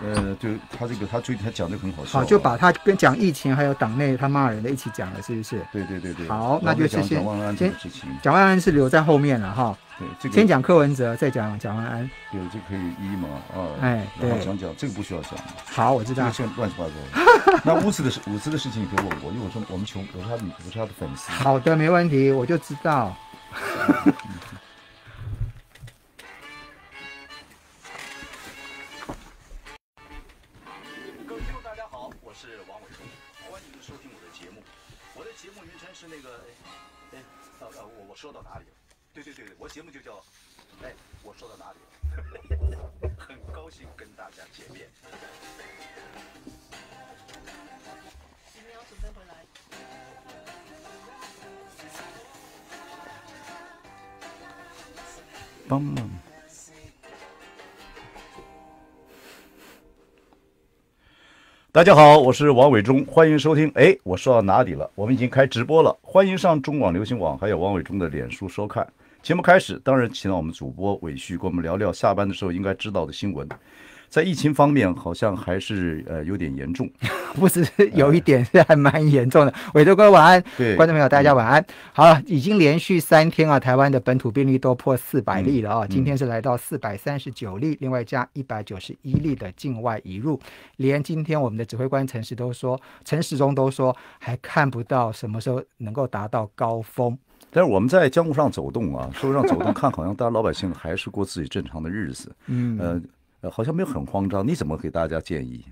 呃，就他这个，他最近他讲的很好。笑。好，就把他跟讲疫情还有党内他骂人的一起讲了，是不是？对对对对。好，那就先。万安的事情。蒋万安是留在后面了哈。对，这个先讲柯文哲，再讲蒋万安。对，这可以一嘛，二。哎，对。然后讲讲这个不需要讲。好，我知道。这个乱七八糟。那伍兹的事，伍兹的事情你可以问我，因为我说我们穷，我是他的，我是他的粉丝。好的，没问题，我就知道。是那个，哎，啊呃，我我说到哪里了？对对对对，我节目就叫，哎，我说到哪里？了？很高兴跟大家见面。你们要准备回来。嗯。大家好，我是王伟忠，欢迎收听。哎，我说到哪里了？我们已经开直播了，欢迎上中广流行网，还有王伟忠的脸书收看。节目开始，当然请到我们主播伟旭跟我们聊聊下班的时候应该知道的新闻。在疫情方面，好像还是呃有点严重，不是有一点，是还蛮严重的。伟德哥晚安，对观众朋友大家晚安。好，了，已经连续三天啊，台湾的本土病例都破四百例了啊，今天是来到四百三十九例，另外加一百九十一例的境外移入。连今天我们的指挥官陈时都说，陈时中都说，还看不到什么时候能够达到高峰。但是我们在江湖上走动啊，说让走动看，好像大家老百姓还是过自己正常的日子。嗯呃。呃，好像没有很慌张，你怎么给大家建议？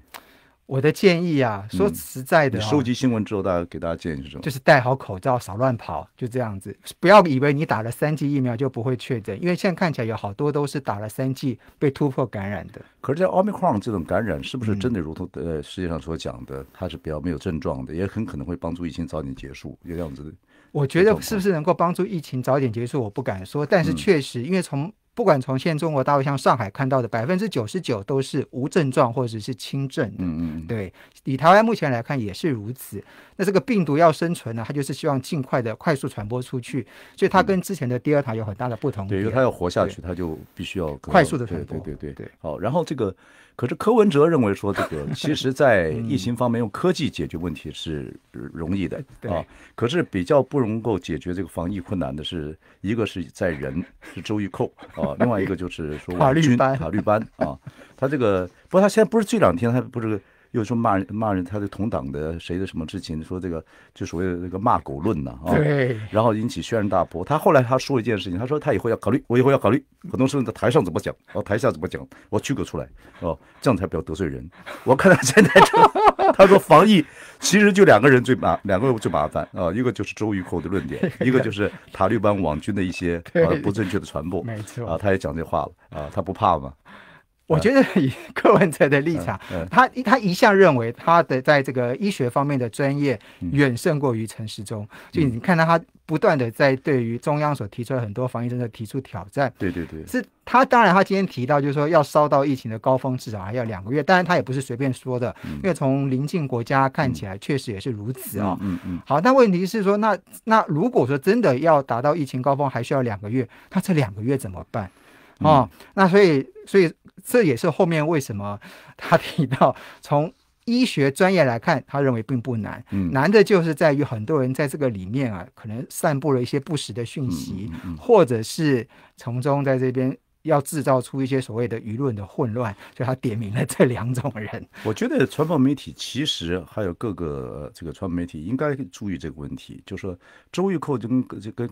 我的建议啊，说实在的，收集新闻之后，大家给大家建议是什么？就是戴好口罩，少乱跑，就这样子。不要以为你打了三剂疫苗就不会确诊，因为现在看起来有好多都是打了三剂被突破感染的。可是 i 奥密克戎这种感染是不是真的如同呃世界上所讲的，它是比较没有症状的，也很可能会帮助疫情早点结束？有这样子的？我觉得是不是能够帮助疫情早点结束，我不敢说，但是确实因为从。不管从现中国大陆像上海看到的百分之九十九都是无症状或者是轻症的，嗯嗯，对，以台湾目前来看也是如此。那这个病毒要生存呢，它就是希望尽快的快速传播出去，所以它跟之前的第二塔有很大的不同。对，因为它要活下去，它就必须要快速的传播。对对对对。好，然后这个。可是柯文哲认为说，这个 其实在疫情方面用科技解决问题是容易的啊。可是比较不能够解决这个防疫困难的是，一个是在人，是周玉蔻啊；另外一个就是说，法律班、法律班啊。他这个，不过他现在不是这两天，他不是就是说骂人骂人他的同党的谁的什么事情说这个就所谓的那个骂狗论呢啊，对，然后引起轩然大波。他后来他说一件事情，他说他以后要考虑，我以后要考虑，很多事在台上怎么讲，然后台下怎么讲，我要区隔出来哦，这样才不要得罪人。我看他现在，他说防疫其实就两个人最麻，两个最麻烦啊，一个就是周瑜扣的论点，一个就是塔利班网军的一些不正确的传播，没错啊，他也讲这话了啊，他不怕吗？我觉得以柯文哲的立场，他他一向认为他的在这个医学方面的专业远胜过于陈时中，就你看到他不断的在对于中央所提出的很多防疫政策提出挑战。对对对，是他当然他今天提到就是说要烧到疫情的高峰至少还要两个月，当然他也不是随便说的，因为从邻近国家看起来确实也是如此啊。嗯嗯。好，那问题是说那那如果说真的要达到疫情高峰还需要两个月，那这两个月怎么办？哦，那所以，所以这也是后面为什么 他提到，从医学专业来看，他认为并不难，难的就是在于很多人在这个里面啊，可能散布了一些不实的讯息，或者是从中在这边。要制造出一些所谓的舆论的混乱，所以他点名了这两种人。我觉得传播媒体其实还有各个这个传播媒体应该注意这个问题，就说周玉蔻就跟跟跟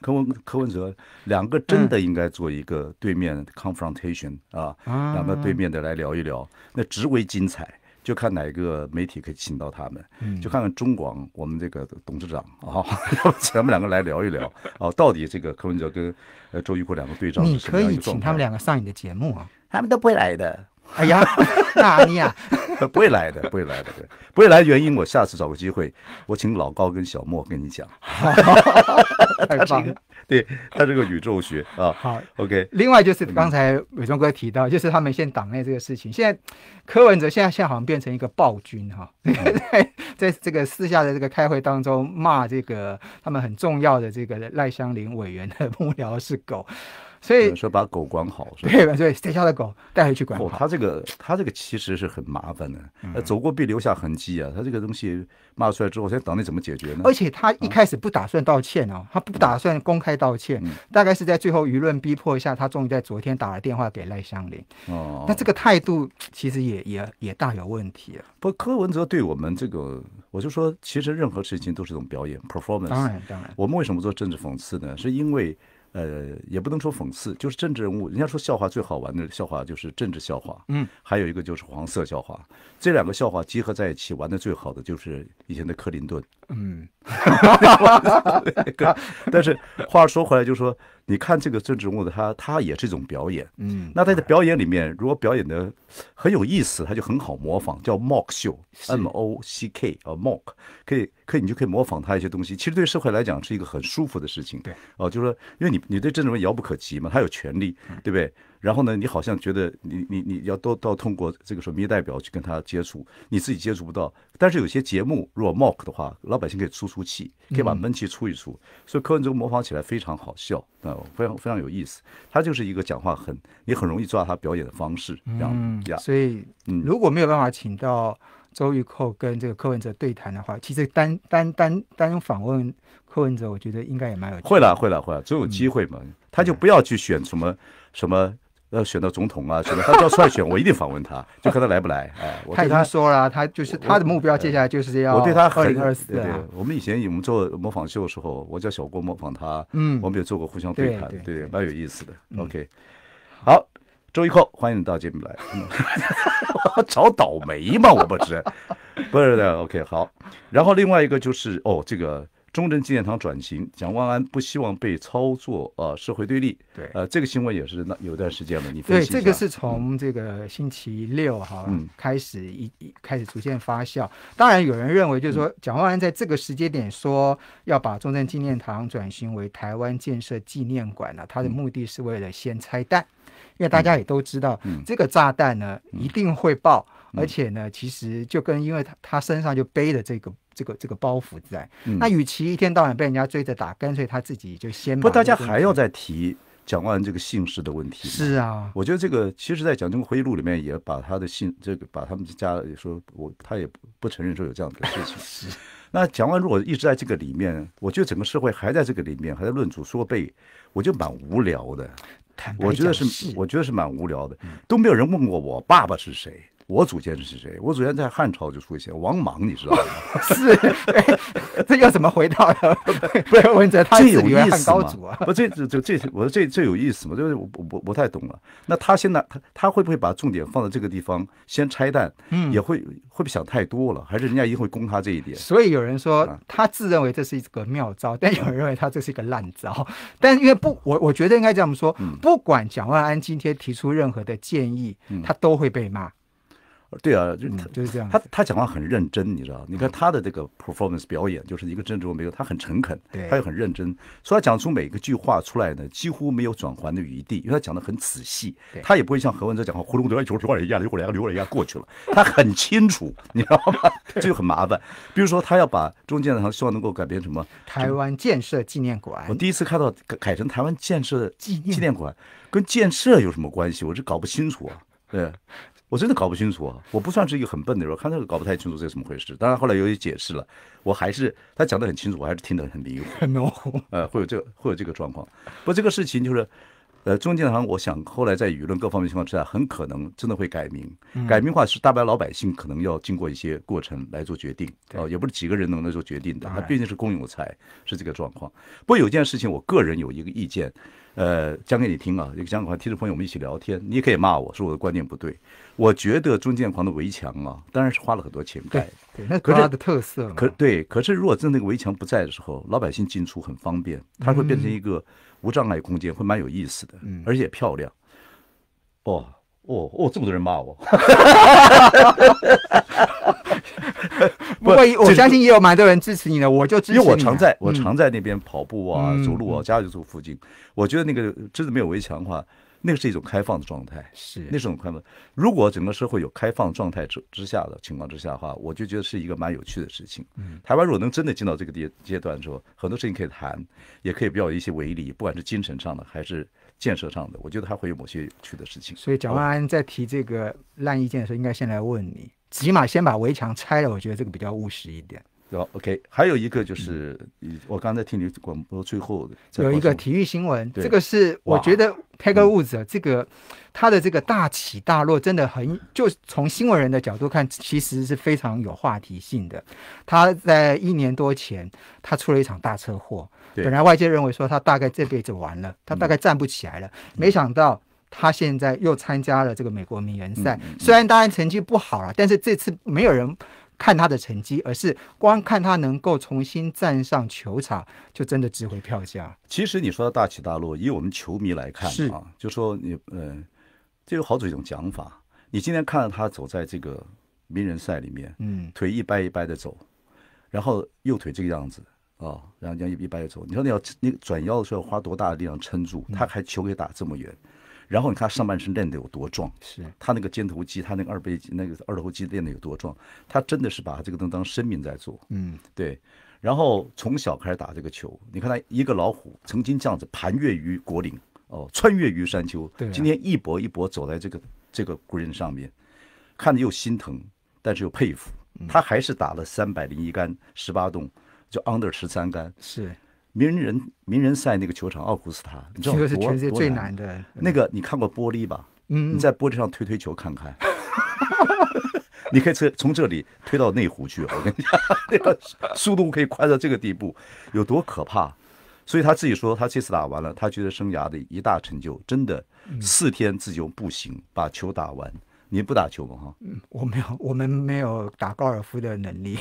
柯文柯文哲两个真的应该做一个对面 confrontation 啊，两个对面的来聊一聊，那极为精彩。就看哪个媒体可以请到他们，就看看中广，我们这个董事长啊，咱们两个来聊一聊啊，到底这个柯文哲跟呃周玉国两个对照什么你可以请他们两个上你的节目啊，他们都不会来的。哎呀，那你啊，不会来的，不会来的，对，不会来。的原因我下次找个机会，我请老高跟小莫跟你讲。太棒，了。对他这个宇宙学啊。好，OK。另外就是刚才伟忠哥提到，就是他们现党内这个事情，现在柯文哲现在现在好像变成一个暴君哈，在在这个私下的这个开会当中骂这个他们很重要的这个赖香林委员的幕僚是狗。所以说把狗管好，对吧？所以家的狗带回去管好。他这个，他这个其实是很麻烦的。那走过必留下痕迹啊，他这个东西骂出来之后，现在党内怎么解决呢？而且他一开始不打算道歉啊，他不打算公开道歉。大概是在最后舆论逼迫下，他终于在昨天打了电话给赖香林。哦，那这个态度其实也也也大有问题。不，柯文哲对我们这个，我就说，其实任何事情都是种表演，performance。当然当然。我们为什么做政治讽刺呢？是因为。呃，也不能说讽刺，就是政治人物。人家说笑话最好玩的笑话就是政治笑话，嗯，还有一个就是黄色笑话。这两个笑话集合在一起玩的最好的就是以前的克林顿，嗯，但是话说回来，就说。你看这个政治人物，他他也是一种表演，嗯，那他的表演里面，如果表演的很有意思，他就很好模仿，叫 mock 秀，m o c k 啊，mock 可以可以，你就可以模仿他一些东西。其实对社会来讲是一个很舒服的事情，对，哦，就是说，因为你你对政治人遥不可及嘛，他有权利，对不对？然后呢，你好像觉得你你你要都都通过这个时候民代表去跟他接触，你自己接触不到。但是有些节目如果 mock 的话，老百姓可以出出气，可以把闷气出一出。所以柯文哲模仿起来非常好笑，啊，非常非常有意思。他就是一个讲话很你很容易抓他表演的方式，这样子。所以如果没有办法请到周玉蔻跟这个柯文哲对谈的话，其实单单单单访问柯文哲，我觉得应该也蛮有会了会了会了，总有机会嘛。他就不要去选什么什么。要选到总统啊，什么他要出来选，我一定访问他，就看他来不来我他他说了，他就是他的目标，接下来就是要。我对他零二四。对，我们以前我们做模仿秀的时候，我叫小郭模仿他，嗯，我们也做过互相对谈，对，蛮有意思的。OK，好，周一克，欢迎你到节目来。找倒霉嘛，我不是，不是的。OK，好。然后另外一个就是哦，这个。忠贞纪念堂转型，蒋万安不希望被操作，呃，社会对立。对，呃，这个新闻也是那有段时间了。你对这个是从这个星期六哈开始一一开始逐渐发酵。当然，有人认为就是说，蒋万安在这个时间点说要把中正纪念堂转型为台湾建设纪念馆呢，他的目的是为了先拆弹，因为大家也都知道这个炸弹呢一定会爆，而且呢，其实就跟因为他他身上就背的这个。这个这个包袱在，那与其一天到晚被人家追着打，干脆他自己就先不。大家还要再提蒋万这个姓氏的问题。是啊，我觉得这个其实，在蒋经国回忆录里面也把他的姓，这个把他们家也说我，他也不不承认说有这样的事情。那蒋万如果一直在这个里面，我觉得整个社会还在这个里面，还在论祖说辈，我就蛮无聊的。我觉得是，我觉得是蛮无聊的，都没有人问过我爸爸是谁。我祖先是谁？我祖先在汉朝就出现王莽，你知道吗？是，这要怎么回答？不要问责，他最有意思啊。不，这这这，我说这这有意思吗？就是我我我不太懂了。那他现在他他会不会把重点放在这个地方？先拆弹，嗯，也会会不会想太多了？还是人家一定会攻他这一点？所以有人说他自认为这是一个妙招，但有人认为他这是一个烂招。但因为不，我我觉得应该这么说：不管蒋万安今天提出任何的建议，他都会被骂。对啊，就是这样。他他讲话很认真，你知道你看他的这个 performance 表演，就是一个正直没有他很诚恳，他又很认真。所以他讲出每个句话出来呢，几乎没有转圜的余地，因为他讲的很仔细。他也不会像何文哲讲话，呼噜丢一球球一样，丢个两个丢二一样过去了。他很清楚，你知道吗？这就很麻烦。比如说，他要把中间的，他希望能够改变什么？台湾建设纪念馆。我第一次看到改成台湾建设纪纪念馆，跟建设有什么关系？我这搞不清楚啊。对。我真的搞不清楚啊！我不算是一个很笨的人，我看这个搞不太清楚这是怎么回事。当然后来由于解释了，我还是他讲得很清楚，我还是听得很明白。o 呃，会有这个会有这个状况。不，这个事情就是，呃，中建行，我想后来在舆论各方面情况之下，很可能真的会改名。改名的话，是大白老百姓可能要经过一些过程来做决定。哦，也不是几个人能来做决定的，它毕竟是公有财，是这个状况。不，过有件事情，我个人有一个意见。呃，讲给你听啊，一个讲给听众朋友，们一起聊天，你也可以骂我，说我的观念不对。我觉得中建狂的围墙啊，当然是花了很多钱盖，对，那是它的特色。可对，可是如果真那个围墙不在的时候，老百姓进出很方便，它会变成一个无障碍空间，会蛮有意思的，而且漂亮。哦哦哦，这么多人骂我。不，我相信也有蛮多人支持你的，我就支持。因为我常在，我常在那边跑步啊，走路啊，家就住附近。我觉得那个真的没有围墙的话，那个是一种开放的状态，是那种开放。如果整个社会有开放状态之之下的情况之下的话，我就觉得是一个蛮有趣的事情。台湾如果能真的进到这个阶阶段之后，很多事情可以谈，也可以不要一些违例，不管是精神上的还是建设上的，我觉得还会有某些有趣的事情。所以，蒋万安在提这个烂意见的时候，应该先来问你。起码先把围墙拆了，我觉得这个比较务实一点。对，OK，还有一个就是，我刚才听你广播最后有一个体育新闻，这个是我觉得 p e g g Woods 这个他的这个大起大落真的很，就从新闻人的角度看，其实是非常有话题性的。他在一年多前，他出了一场大车祸，本来外界认为说他大概这辈子完了，他大概站不起来了，没想到。他现在又参加了这个美国名人赛，虽然当然成绩不好了，但是这次没有人看他的成绩，而是光看他能够重新站上球场，就真的值回票价。其实你说的大起大落，以我们球迷来看啊，就说你嗯，这有好几种讲法。你今天看到他走在这个名人赛里面，嗯，腿一掰一掰的走，然后右腿这个样子啊，然后这样一掰一走，你说你要你转腰的时候花多大的力量撑住，他还球给打这么远。然后你看上半身练得有多壮，是他那个肩头肌，他那个二背肌、那个二头肌练得有多壮，他真的是把这个东西当生命在做。嗯，对。然后从小开始打这个球，你看他一个老虎曾经这样子盘越于国岭，哦，穿越于山丘。对。今天一搏一搏走在这个这个 green 上面，看着又心疼，但是又佩服。他还是打了三百零一杆，十八洞就 under 十三杆。是。名人名人赛那个球场奥古斯塔，这个是全世界最难的。那个你看过玻璃吧？嗯，你在玻璃上推推球看看，你可以从从这里推到内湖去。我跟你讲，那个速度可以快到这个地步，有多可怕？所以他自己说，他这次打完了，他觉得生涯的一大成就，真的四天自己用步行把球打完。你不打球吗？哈，嗯，我没有，我们没有打高尔夫的能力。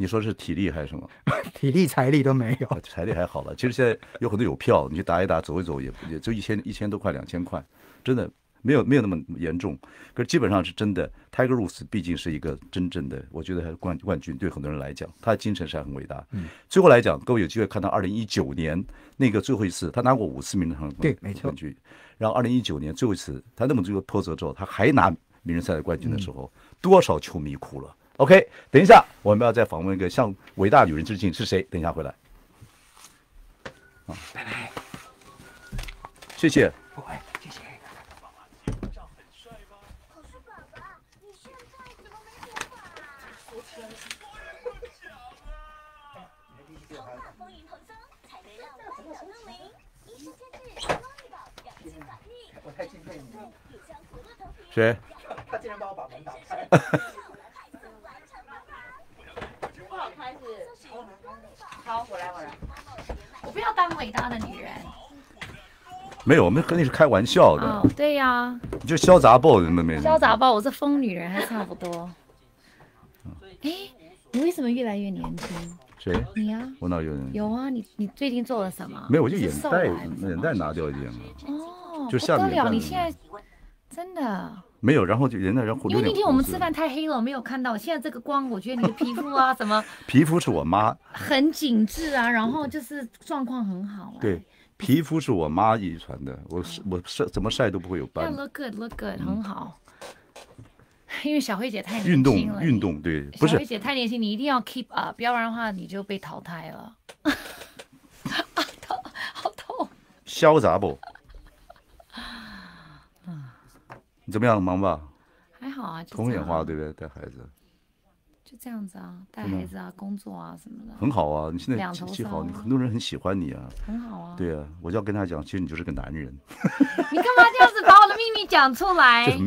你说是体力还是什么？体力财力都没有，财力还好了。其实现在有很多有票，你去打一打，走一走也也就一千一千多块，两千块，真的没有没有那么严重。可是基本上是真的。Tiger Woods 毕竟是一个真正的，我觉得还是冠冠军对很多人来讲，他的精神是很伟大。嗯，最后来讲，各位有机会看到二零一九年那个最后一次，他拿过五次名人堂冠军。对，没错。冠军。然后二零一九年最后一次，他那么最个挫折之后，他还拿名人赛的冠军的时候，多少球迷哭了。OK，等一下，我们要再访问一个向伟大女人致敬，是谁？等一下回来。啊，拜拜，谢谢。谢谢。谁？他竟然帮我把门打开。不要当伟大的女人，没有，我们和你是开玩笑的。对呀，你就潇洒爆的那没？潇洒爆，我是疯女人还差不多。哎，你为什么越来越年轻？谁？你呀？我哪有人？有啊，你你最近做了什么？没有，我就眼袋，眼袋拿掉一点嘛。哦，就下不得了，你现在真的。没有，然后就人在这胡。因为那天我们吃饭太黑了，我没有看到。现在这个光，我觉得你的皮肤啊什么。皮肤是我妈。很紧致啊，然后就是状况很好。啊。对，皮肤是我妈遗传的，我我晒怎么晒都不会有斑。Look good，look good，很好。因为小黑姐太年轻了。运动，运动，对。小黑姐太年轻，你一定要 keep up，不然的话你就被淘汰了。痛，好痛。潇洒不？你怎么样？忙吧？还好啊，头昏眼花，对不对？带孩子，就这样子啊，带孩子啊，工作啊什么的。很好啊，你现在两头好，很多人很喜欢你啊。很好啊。对啊，我就要跟他讲，其实你就是个男人。你干嘛这样子把我的秘密讲出来？就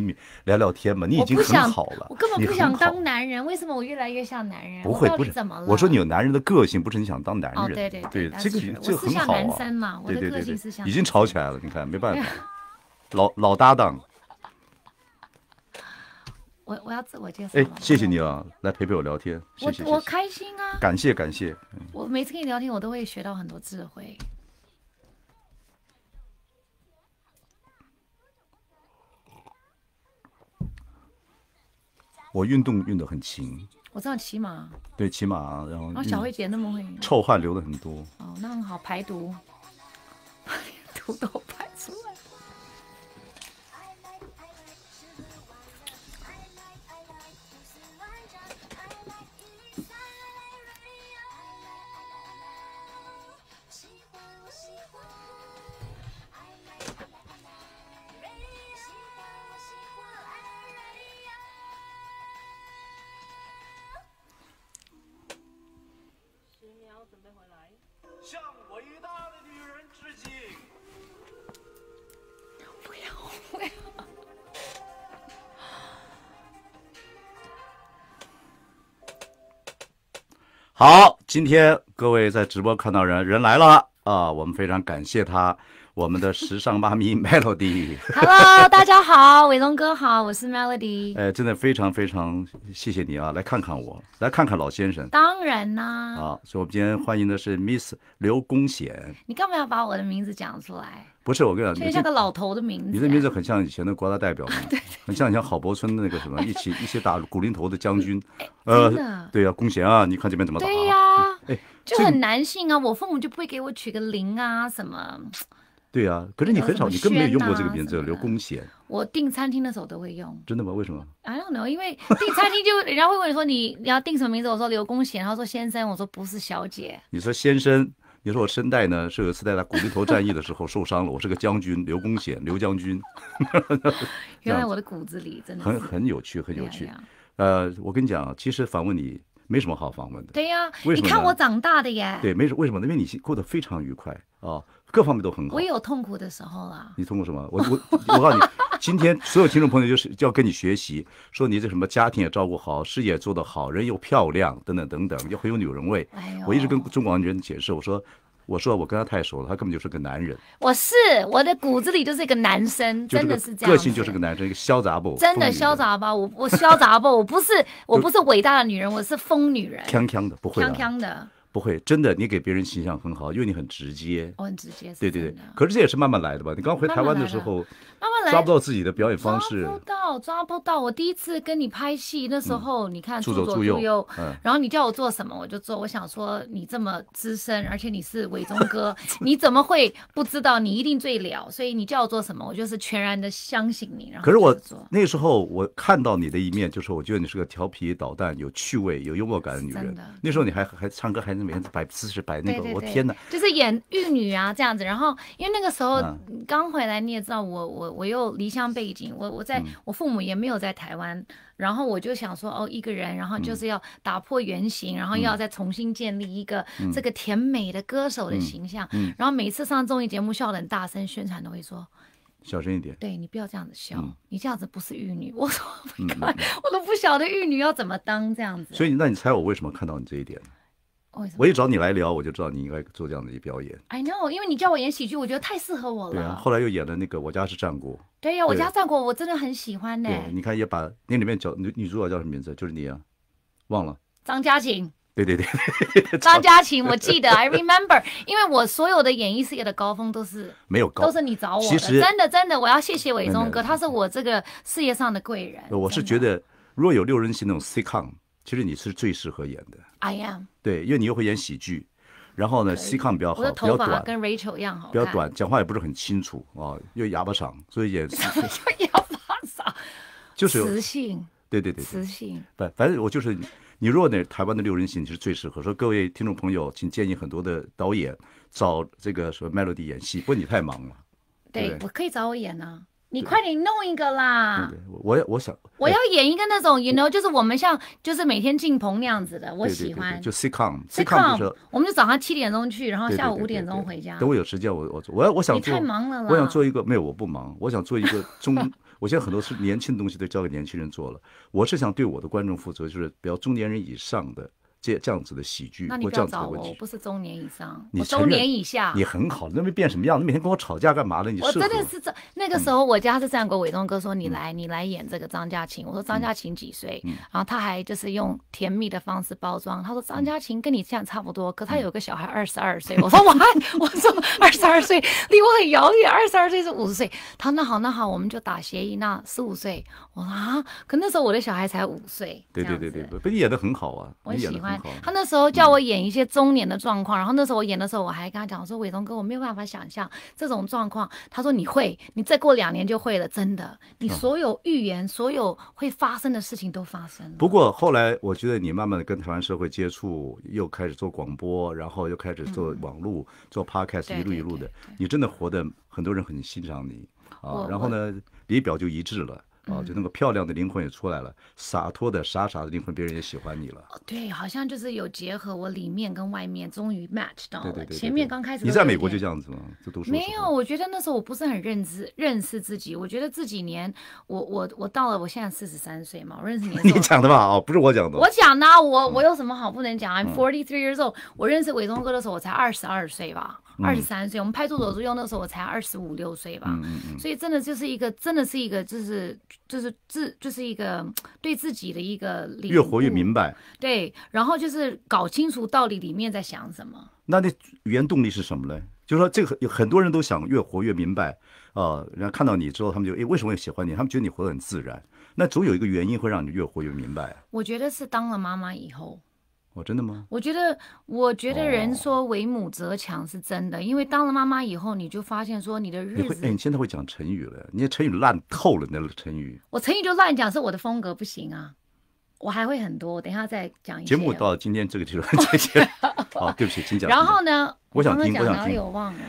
聊聊天嘛，你已经很好了，我根本不想当男人，为什么我越来越像男人？不会，不是怎么了？我说你有男人的个性，不是你想当男人？对对对，这个这个很好啊。对对对对。已经吵起来了，你看没办法，老老搭档。我我要自我介绍。哎，谢谢你啊，来陪陪我聊天，我我开心啊，感谢感谢。我每次跟你聊天，我都会学到很多智慧。我运动运的很勤，我这样骑马。对，骑马，然后。啊，小慧姐那么会。臭汗流的很多。哦，那很好，排毒，毒 都排出来。好，今天各位在直播看到人，人来了啊，我们非常感谢他。我们的时尚妈咪 Melody，Hello，大家好，伟龙哥好，我是 Melody。哎，真的非常非常谢谢你啊，来看看我，来看看老先生。当然啦。啊，所以我们今天欢迎的是 Miss 刘公贤。你干嘛要把我的名字讲出来？不是，我跟你讲，就像个老头的名字。你的名字很像以前的国大代表，对，很像以前郝柏村的那个什么，一起一起打古灵头的将军。呃，对呀，公贤啊，你看这边怎么跑？对呀，哎，就很男性啊，我父母就不会给我取个灵啊什么。对呀，可是你很少，你根本没有用过这个名字，刘公贤。我订餐厅的时候都会用。真的吗？为什么？I don't know，因为订餐厅就人家会问你说你你要订什么名字？我说刘公贤，然后说先生，我说不是小姐。你说先生，你说我身带呢，是有一次在古力头战役的时候受伤了，我是个将军，刘公贤，刘将军。原来我的骨子里真的很很有趣，很有趣。呃，我跟你讲，其实访问你没什么好访问的。对呀，你看我长大的呀。对，没什为什么？因为你过得非常愉快啊。各方面都很好，我有痛苦的时候啦。你痛苦什么？我我我告诉你，今天所有听众朋友就是要跟你学习，说你这什么家庭也照顾好，事业做得好，人又漂亮，等等等等，又很有女人味。哎我一直跟中国女人解释，我说，我说我跟他太熟了，他根本就是个男人。我是我的骨子里就是一个男生，真的是这样，个性就是个男生，一个潇洒不？真的潇洒不？我我潇洒不？我不是我不是伟大的女人，我是疯女人，锵锵的不会，锵锵的。不会，真的，你给别人形象很好，因为你很直接。我很直接。对对对。可是这也是慢慢来的吧？你刚回台湾的时候，慢慢来，抓不到自己的表演方式。我抓不到，我第一次跟你拍戏那时候，你看助左助右，嗯，然后你叫我做什么我就做。我想说你这么资深，而且你是伟忠哥，你怎么会不知道？你一定最了，所以你叫我做什么，我就是全然的相信你。然后可是我那时候我看到你的一面，就是我觉得你是个调皮捣蛋、有趣味、有幽默感的女人。那时候你还还唱歌，还是每天摆姿势摆那个，我天哪，就是演玉女啊这样子。然后因为那个时候刚回来，你也知道我我我又离乡背景，我我在。父母也没有在台湾，然后我就想说，哦，一个人，然后就是要打破原型，然后又要再重新建立一个这个甜美的歌手的形象。然后每次上综艺节目，笑得很大声，宣传都会说，小声一点，对你不要这样子笑，你这样子不是玉女。我说，我都不晓得玉女要怎么当这样子。所以，那你猜我为什么看到你这一点？我一找你来聊，我就知道你应该做这样的一表演。I know，因为你叫我演喜剧，我觉得太适合我了。对啊，后来又演了那个《我家是战国》。对呀，《我家战国》我真的很喜欢的。你看，也把那里面叫女女主角叫什么名字？就是你啊，忘了。张嘉晴。对对对，张嘉晴，我记得，I remember，因为我所有的演艺事业的高峰都是没有，高，都是你找我。其实真的真的，我要谢谢伟忠哥，他是我这个事业上的贵人。我是觉得，若有六人行那种 sitcom，其实你是最适合演的。I am 对，因为你又会演喜剧，然后呢，C 看比较好，比较短，跟 Rachel 一样哈，比较短，讲话也不是很清楚啊，又哑巴嗓，所以演 哑巴嗓，就是磁性，对对对，磁性，不，反正我就是你，如果那台湾的六人行，其实最适合。说各位听众朋友，请建议很多的导演找这个说麦 d 迪演戏，不过你太忙了，对，我可以找我演呢。你快点弄一个啦！对，我我我想我要演一个那种，y o u know，就是我们像就是每天进棚那样子的，我喜欢。就 sitcom sitcom，我们就早上七点钟去，然后下午五点钟回家。等我有时间，我我我要我想，你太忙了了。我想做一个没有，我不忙，我想做一个中。我现在很多是年轻的东西都交给年轻人做了，我是想对我的观众负责，就是比较中年人以上的。这这样子的喜剧或这样子的问题，我不是中年以上，你中年以下，你很好，那没变什么样你每天跟我吵架干嘛呢？你我真的是这那个时候，我家是这样，过伟东哥说你来，你来演这个张嘉琴，我说张嘉琴几岁？嗯，然后他还就是用甜蜜的方式包装，他说张嘉琴跟你样差不多，可他有个小孩二十二岁，我说还，我说二十二岁离我很遥远，二十二岁是五十岁，他那好那好，我们就打协议，那十五岁，我说啊，可那时候我的小孩才五岁，对对对对对，你演的很好啊，我喜欢。他那时候叫我演一些中年的状况，然后那时候我演的时候，我还跟他讲，我说伟东哥，我没有办法想象这种状况。他说你会，你再过两年就会了，真的。你所有预言，所有会发生的事情都发生了。不过后来我觉得你慢慢的跟台湾社会接触，又开始做广播，然后又开始做网路，做 podcast，一路一路的，你真的活得很多人很欣赏你啊。然后呢，李表就一致了。哦，就那个漂亮的灵魂也出来了，洒脱的傻傻的灵魂，别人也喜欢你了。对，好像就是有结合我里面跟外面，终于 match 到了。前面刚开始。你在美国就这样子吗？这读书没有？我觉得那时候我不是很认知认识自己。我觉得这几年，我我我到了，我现在四十三岁嘛，我认识你。你讲的吧？哦，不是我讲的。我讲的，我我有什么好不能讲？I'm forty-three years old。我认识伟忠哥的时候，我才二十二岁吧，二十三岁。我们派出所入用》的时候，我才二十五六岁吧。嗯嗯嗯。所以真的就是一个，真的是一个就是。就是自就是一个对自己的一个越活越明白。对，然后就是搞清楚道理里面在想什么。那你原动力是什么呢？就是说这个很多人都想越活越明白啊，然后看到你之后，他们就诶为什么会喜欢你？他们觉得你活得很自然。那总有一个原因会让你越活越明白。我觉得是当了妈妈以后。哦，真的吗？我觉得，我觉得人说为母则强是真的，因为当了妈妈以后，你就发现说你的日子……哎，你现在会讲成语了？你的成语烂透了，那成语。我成语就乱讲，是我的风格不行啊。我还会很多，等一下再讲。节目到今天这个阶段，再见。好，对不起，请讲。然后呢？我想听，我想听。哪里我忘了？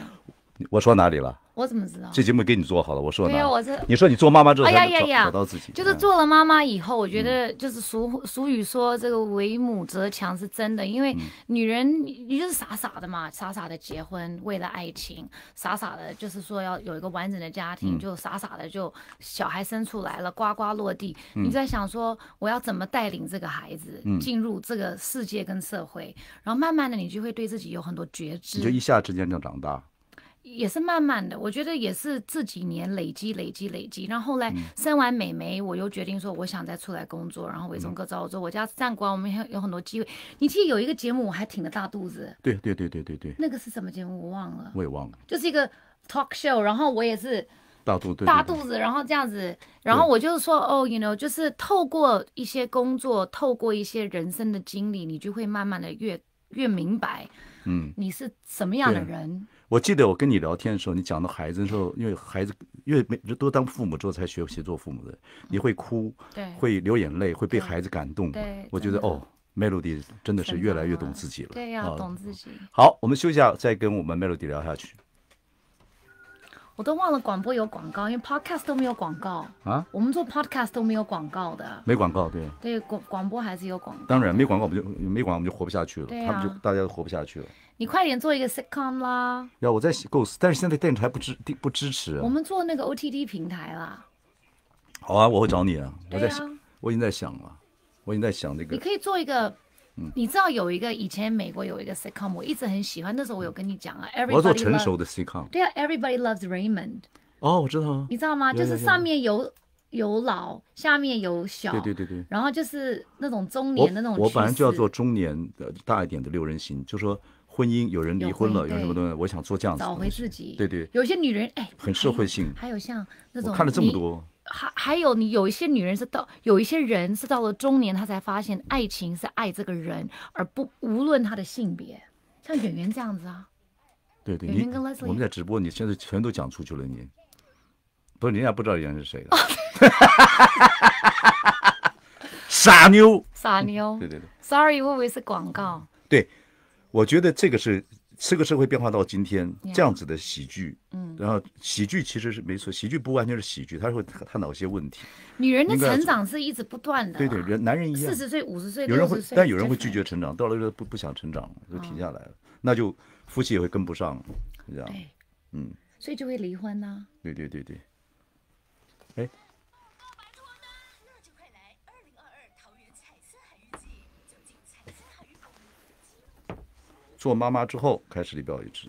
我说哪里了？我怎么知道？这节目给你做好了。我说哪里？我是你说你做妈妈之后，哎呀呀呀，找到自己就是做了妈妈以后，我觉得就是俗俗语说这个“为母则强”是真的，因为女人你就是傻傻的嘛，傻傻的结婚为了爱情，傻傻的，就是说要有一个完整的家庭，就傻傻的就小孩生出来了呱呱落地，你在想说我要怎么带领这个孩子进入这个世界跟社会，然后慢慢的你就会对自己有很多觉知，你就一下之间就长大。也是慢慢的，我觉得也是这几年累积累积累积，然后后来生完美眉，我又决定说我想再出来工作。然后伟忠哥找我做，我家站官，我们有有很多机会。你记得有一个节目，我还挺着大肚子。对对对对对对。那个是什么节目？我忘了。我也忘了。就是一个 talk show，然后我也是大肚子，大肚子，然后这样子，然后我就是说，哦，you know，就是透过一些工作，透过一些人生的经历，你就会慢慢的越越明白。嗯，你是什么样的人？我记得我跟你聊天的时候，你讲到孩子的时候，因为孩子因为没都当父母之后才学习做父母的，你会哭，对，会流眼泪，会被孩子感动。对，我觉得哦，Melody 真的是越来越懂自己了，对，呀，懂自己。好，我们休息一下，再跟我们 Melody 聊下去。我都忘了广播有广告，因为 podcast 都没有广告啊。我们做 podcast 都没有广告的，没广告对。对广广播还是有广，告。当然没广告我们就没广告我们就活不下去了，他们就大家都活不下去了。你快点做一个 sitcom 啦！要我在构思，但是现在电台不支不支持。我们做那个 OTT 平台啦。好啊，我会找你啊。我对啊，我已经在想了，我已经在想那个。你可以做一个。你知道有一个以前美国有一个 sitcom，我一直很喜欢。那时候我有跟你讲啊，我做成熟的 sitcom，对啊，Everybody loves Raymond。哦，我知道你知道吗？就是上面有有老，下面有小，对对对对。然后就是那种中年的那种。我我来就要做中年的大一点的六人行，就说婚姻有人离婚了，有什么东西，我想做这样子。找回自己。对对。有些女人哎，很社会性。还有像那种看了这么多。还还有你有一些女人是到有一些人是到了中年，她才发现爱情是爱这个人，而不无论他的性别，像演员这样子啊。对对，圆跟 Leslie 我们在直播，你现在全都讲出去了，你不是人家不知道演员是谁了，傻妞，傻妞，对对对，Sorry，我会是广告。对，我觉得这个是这个社会变化到今天这样子的喜剧。然后喜剧其实是没错，喜剧不完全是喜剧，他会探讨一些问题。女人的成长是一直不断的，对对，人男人一样。四十岁、五十岁，有人会，但有人会拒绝成长，到了不不想成长就停下来了，那就夫妻也会跟不上，就这样。嗯。所以就会离婚呢。对对对对。哎。做妈妈之后开始里边一支。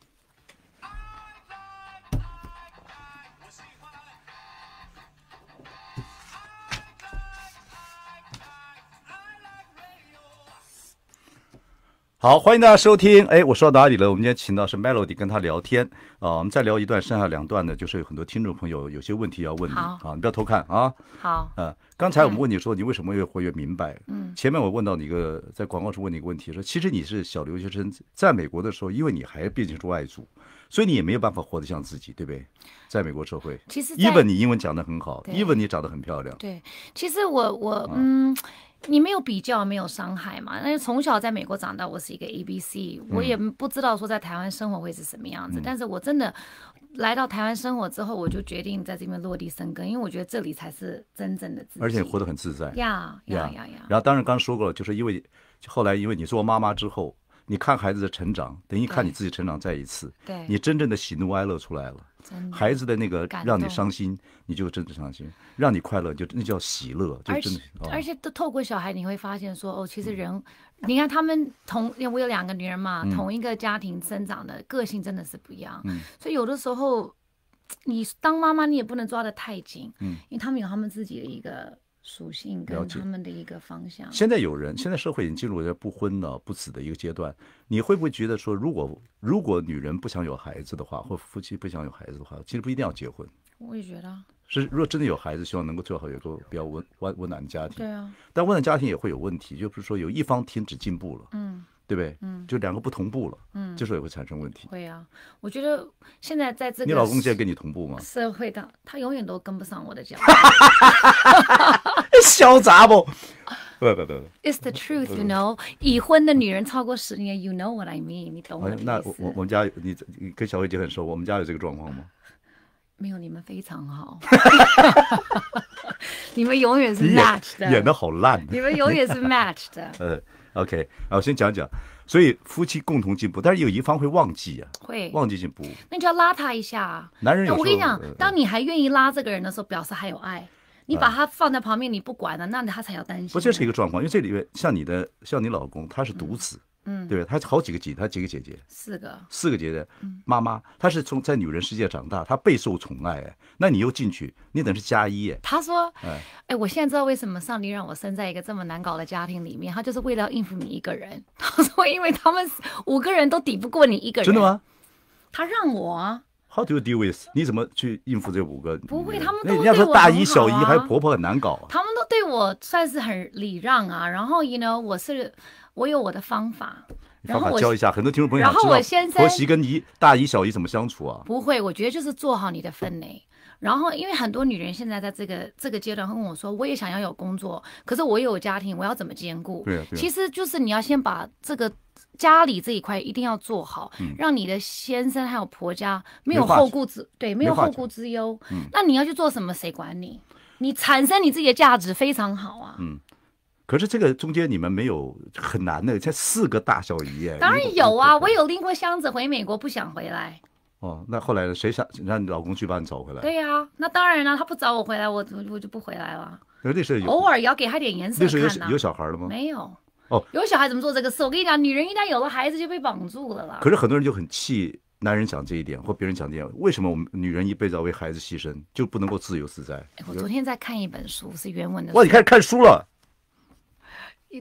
好，欢迎大家收听。哎，我说到哪里了？我们今天请到是 Melody，跟他聊天啊。我们再聊一段，剩下两段呢，就是有很多听众朋友有些问题要问你啊，你不要偷看啊。好呃，刚才我们问你说你为什么越活越明白？嗯，前面我问到你一个，在广告处问你一个问题，说其实你是小留学生，在美国的时候，因为你还毕竟是外族，所以你也没有办法活得像自己，对不对？在美国社会，其实 e n 你英文讲的很好，e v e n 你长得很漂亮。对，其实我我嗯。你没有比较，没有伤害嘛？那从小在美国长大，我是一个 A B C，我也不知道说在台湾生活会是什么样子。但是我真的来到台湾生活之后，我就决定在这边落地生根，因为我觉得这里才是真正的自己，而且活得很自在。呀呀呀呀！然后当然刚说过了，就是因为后来因为你做妈妈之后。你看孩子的成长，等于看你自己成长再一次。对你真正的喜怒哀乐出来了，孩子的那个让你伤心，你就真的伤心；让你快乐，就那叫喜乐。就真的。而且，都透过小孩你会发现说，哦，其实人，你看他们同我有两个女儿嘛，同一个家庭生长的个性真的是不一样。嗯，所以有的时候，你当妈妈你也不能抓得太紧。嗯，因为他们有他们自己的一个。属性跟他们的一个方向。现在有人，现在社会已经进入了不婚的、不死的一个阶段。你会不会觉得说，如果如果女人不想有孩子的话，或夫妻不想有孩子的话，其实不一定要结婚。我也觉得。是，如果真的有孩子，希望能够最好有一个比较温温温暖的家庭。对啊。但温暖家庭也会有问题，就比如说有一方停止进步了。嗯。对不对？嗯，就两个不同步了，嗯，这时候也会产生问题。会啊，我觉得现在在这个你老公现在跟你同步吗？社会的，他永远都跟不上我的脚步。潇洒不？不不不。It's the truth, you know. 已婚的女人超过十年，you know what I mean? 你懂吗？那我我们家你你跟小慧姐很熟，我们家有这个状况吗？没有，你们非常好。你们永远是 match 的，演的好烂你们永远是 match 的。嗯。OK，啊，我先讲讲，所以夫妻共同进步，但是有一方会忘记啊，会忘记进步，那就要拉他一下啊。男人我跟你讲，当你还愿意拉这个人的时候，表示还有爱，你把他放在旁边你不管了，那他才要担心。不，这是一个状况，因为这里面像你的，像你老公，他是独子。嗯，对，她好几个姐，她几个姐姐？四个，四个姐姐，妈妈，她是从在女人世界长大，她备受宠爱。哎，那你又进去，你等是加一。她说：“哎哎，我现在知道为什么上帝让我生在一个这么难搞的家庭里面，他就是为了应付你一个人。”他说：“因为他们五个人都抵不过你一个人，真的吗？”他让我。How do you deal with？你怎么去应付这五个？不会，他们。那要说大姨、小姨还有婆婆很难搞他们都对我算是很礼让啊，然后呢，我是。我有我的方法，然后我教一下很多听众朋友。然后我先在婆媳跟姨大姨小姨怎么相处啊？不会，我觉得就是做好你的分内。然后，因为很多女人现在在这个这个阶段会跟我说，我也想要有工作，可是我有家庭，我要怎么兼顾？对，其实就是你要先把这个家里这一块一定要做好，让你的先生还有婆家没有后顾之对，没有后顾之忧。嗯，那你要去做什么？谁管你？你产生你自己的价值，非常好啊。嗯。可是这个中间你们没有很难的，才四个大小姨耶。当然有啊，我有拎过箱子回美国，不想回来。哦，那后来谁想让你老公去把你找回来？对呀，那当然了，他不找我回来，我我就不回来了。那时有偶尔也要给他点颜色看的。那有有小孩了吗？没有。哦，有小孩怎么做这个事？我跟你讲，女人一旦有了孩子就被绑住了啦。可是很多人就很气男人讲这一点或别人讲这一点，为什么我们女人一辈子要为孩子牺牲就不能够自由自在？我昨天在看一本书，是原文的。哇，你开始看书了。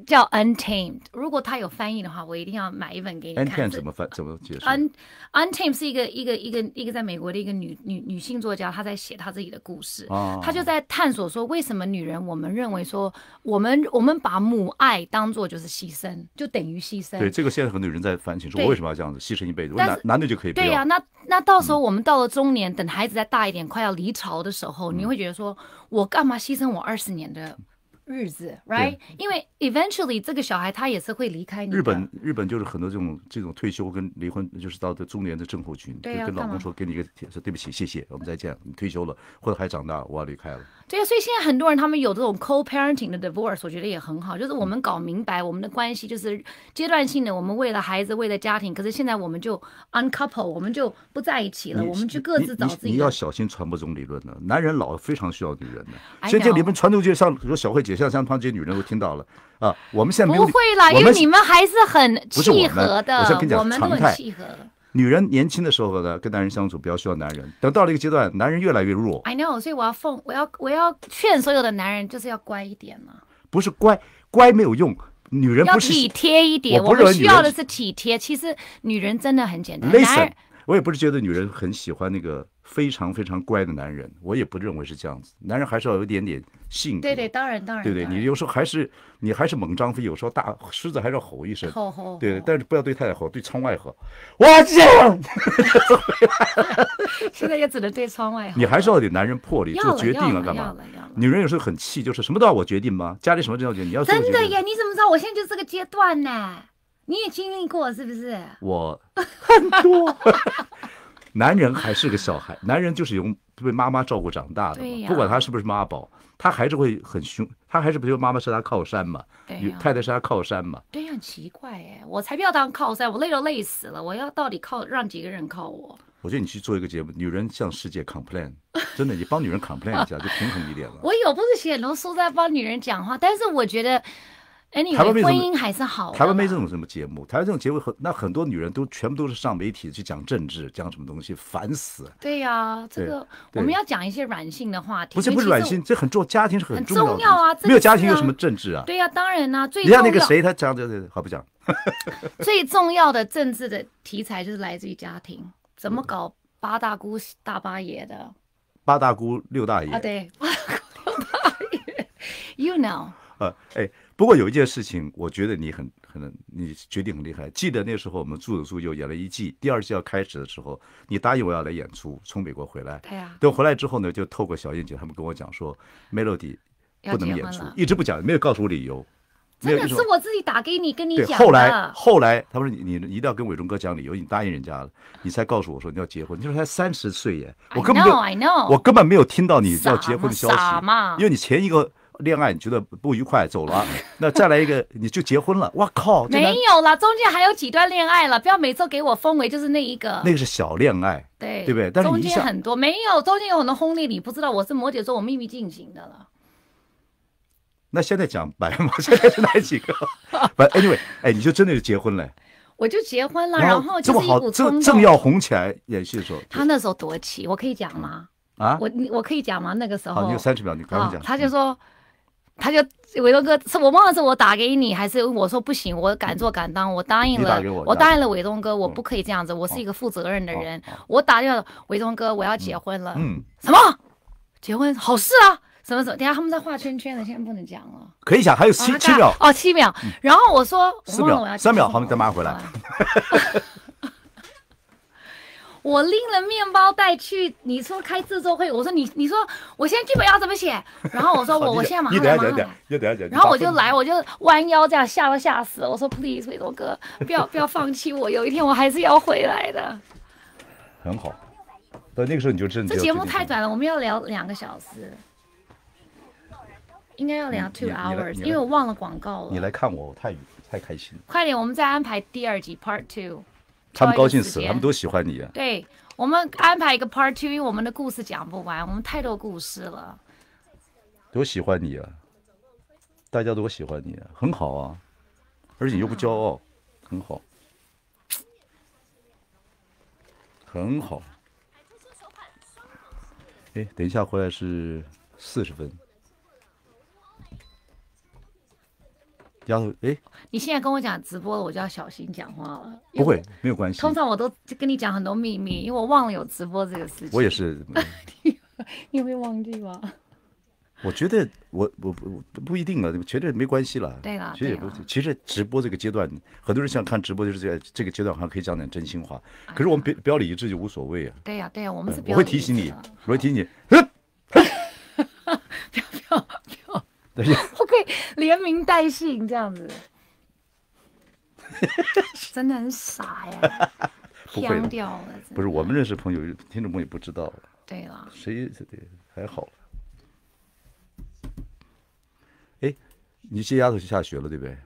叫 Untamed，如果他有翻译的话，我一定要买一本给你看。Untamed 怎么翻？怎么解释？Un Untamed 是一个一个一个一个在美国的一个女女女性作家，她在写她自己的故事。哦，她就在探索说，为什么女人？我们认为说，我们我们把母爱当做就是牺牲，就等于牺牲。对，这个现在很多女人在反省说，我为什么要这样子牺牲一辈子？男男的就可以对呀，那那到时候我们到了中年，等孩子再大一点，快要离巢的时候，你会觉得说，我干嘛牺牲我二十年的？日子，right？因为 eventually 这个小孩他也是会离开你。日本日本就是很多这种这种退休跟离婚，就是到的中年的症候群。对啊，跟老公说给你一个解释，对不起，谢谢，我们再见，你退休了，或者还长大，我要离开了。对啊，所以现在很多人他们有这种 co parenting 的 divorce，我觉得也很好，就是我们搞明白我们的关系就是阶段性的，我们为了孩子，为了家庭，可是现在我们就 uncouple，我们就不在一起了，我们去各自找自己。你要小心传播这种理论呢，男人老非常需要女人的，所以这里面传出去，像比如小慧姐。像像旁边女人，都听到了啊！我们现在不会啦，因为你们还是很契合的。我先跟你讲，常态。女人年轻的时候呢，跟男人相处比较需要男人；等到了一个阶段，男人越来越弱。I know，所以我要奉，我要我要劝所有的男人，就是要乖一点嘛。不是乖，乖没有用。女人要体贴一点。我们需要的是体贴。其实女人真的很简单。男人，我也不是觉得女人很喜欢那个。非常非常乖的男人，我也不认为是这样子。男人还是要有一点点性格。对对，当然当然。对对，你有时候还是你还是猛张飞，有时候大狮子还是要吼一声。吼吼。对对，但是不要对太太吼，对窗外吼。我 现在也只能对窗外 吼。你还是要点男人魄力，做决定了干嘛？女人有时候很气，就是什么都要我决定吗？家里什么都要决定，你要真的耶？你怎么知道我现在就这个阶段呢？你也经历过是不是？我很多。男人还是个小孩，男人就是由被妈妈照顾长大的，不管他是不是妈宝，他还是会很凶，他还是不就妈妈是他靠山嘛？对太太是他靠山嘛？对呀，奇怪哎，我才不要当靠山，我累都累死了，我要到底靠让几个人靠我？我觉得你去做一个节目，女人向世界 complain，真的，你帮女人 complain 一下就平衡一点了。我有不是写罗叔在帮女人讲话，但是我觉得。哎，你台湾没是好。台湾没这种什么节目。台湾这种节目很，那很多女人都全部都是上媒体去讲政治，讲什么东西，烦死。对呀，这个我们要讲一些软性的话题。不是不是软性，这很重，家庭是很重要。重要啊，没有家庭有什么政治啊？对呀，当然啦。你 看那个谁，他讲这好不讲？最重要的政治的题材就是来自于家庭，怎么搞八大姑大八爷的？八大姑六大爷。对，八大姑六大爷，You know？呃，哎。不过有一件事情，我觉得你很很你决定很厉害。记得那时候我们《住的住就演了一季，第二季要开始的时候，你答应我要来演出，从美国回来。对呀。等回来之后呢，就透过小燕姐他们跟我讲说，Melody，不能演出，一直不讲，没有告诉我理由。真的是我自己打给你，跟你讲的。后来后来他们说你你一定要跟伟忠哥讲理由，你答应人家了，你才告诉我说你要结婚。你说才三十岁耶，我根本 know. 我根本没有听到你要结婚的消息，因为你前一个。恋爱你觉得不愉快走了，那再来一个你就结婚了。哇靠，没有了，中间还有几段恋爱了，不要每次给我封为就是那一个。那个是小恋爱，对对不对？中间很多没有，中间有很多婚礼，你不知道我是摩羯座，我秘密进行的了。那现在讲白吗？现在是哪几个？Anyway，哎，你就真的是结婚了，我就结婚了，然后这么好正正要红起来，演戏的时候，他那时候多气，我可以讲吗？啊，我我可以讲吗？那个时候好，你三十秒，你赶快讲。他就说。他就伟东哥，是我忘了是我打给你还是我说不行，我敢做敢当，我答应了，我答应了伟东哥，我不可以这样子，我是一个负责任的人，我打电话了，伟东哥，我要结婚了，嗯，什么结婚好事啊，什么什么，等下他们在画圈圈的，现在不能讲了，可以讲，还有七七秒哦，七秒，然后我说，三秒，三秒，好，咱马上回来。我拎了面包袋去，你说开制作会，我说你，你说我现在剧本要怎么写？然后我说我，我现在马上要等等然后我就来，我就弯腰这样吓都吓死了。我说 Please，伟东哥，不要不要放弃我，有一天我还是要回来的。很好，到那个时候你就真这节目太短了，我们要聊两个小时，应该要聊 two hours，因为我忘了广告了。你来看我太愉太开心。快点，我们再安排第二集 Part Two。他们高兴死，他们都喜欢你啊。对我们安排一个 part two，我们的故事讲不完，我们太多故事了。都喜欢你啊，大家都喜欢你，很好啊，而且你又不骄傲，很好，很好。哎，等一下回来是四十分。丫头，哎，你现在跟我讲直播了，我就要小心讲话了。不会，没有关系。通常我都跟你讲很多秘密，因为我忘了有直播这个事情。我也是，你会忘记吗？我觉得我我不不一定了，绝对没关系了。对了，其实也不，其实直播这个阶段，很多人想看直播，就是在这个阶段好像可以讲点真心话。可是我们表标里一致就无所谓啊。对呀对呀，我们是。我会提醒你，我会提醒你。要等一下。连名带姓这样子，真的很傻呀！不，掉了，不是我们认识朋友，听众朋友不知道。对了，谁？还好。哎，你这丫头去下学了对不对？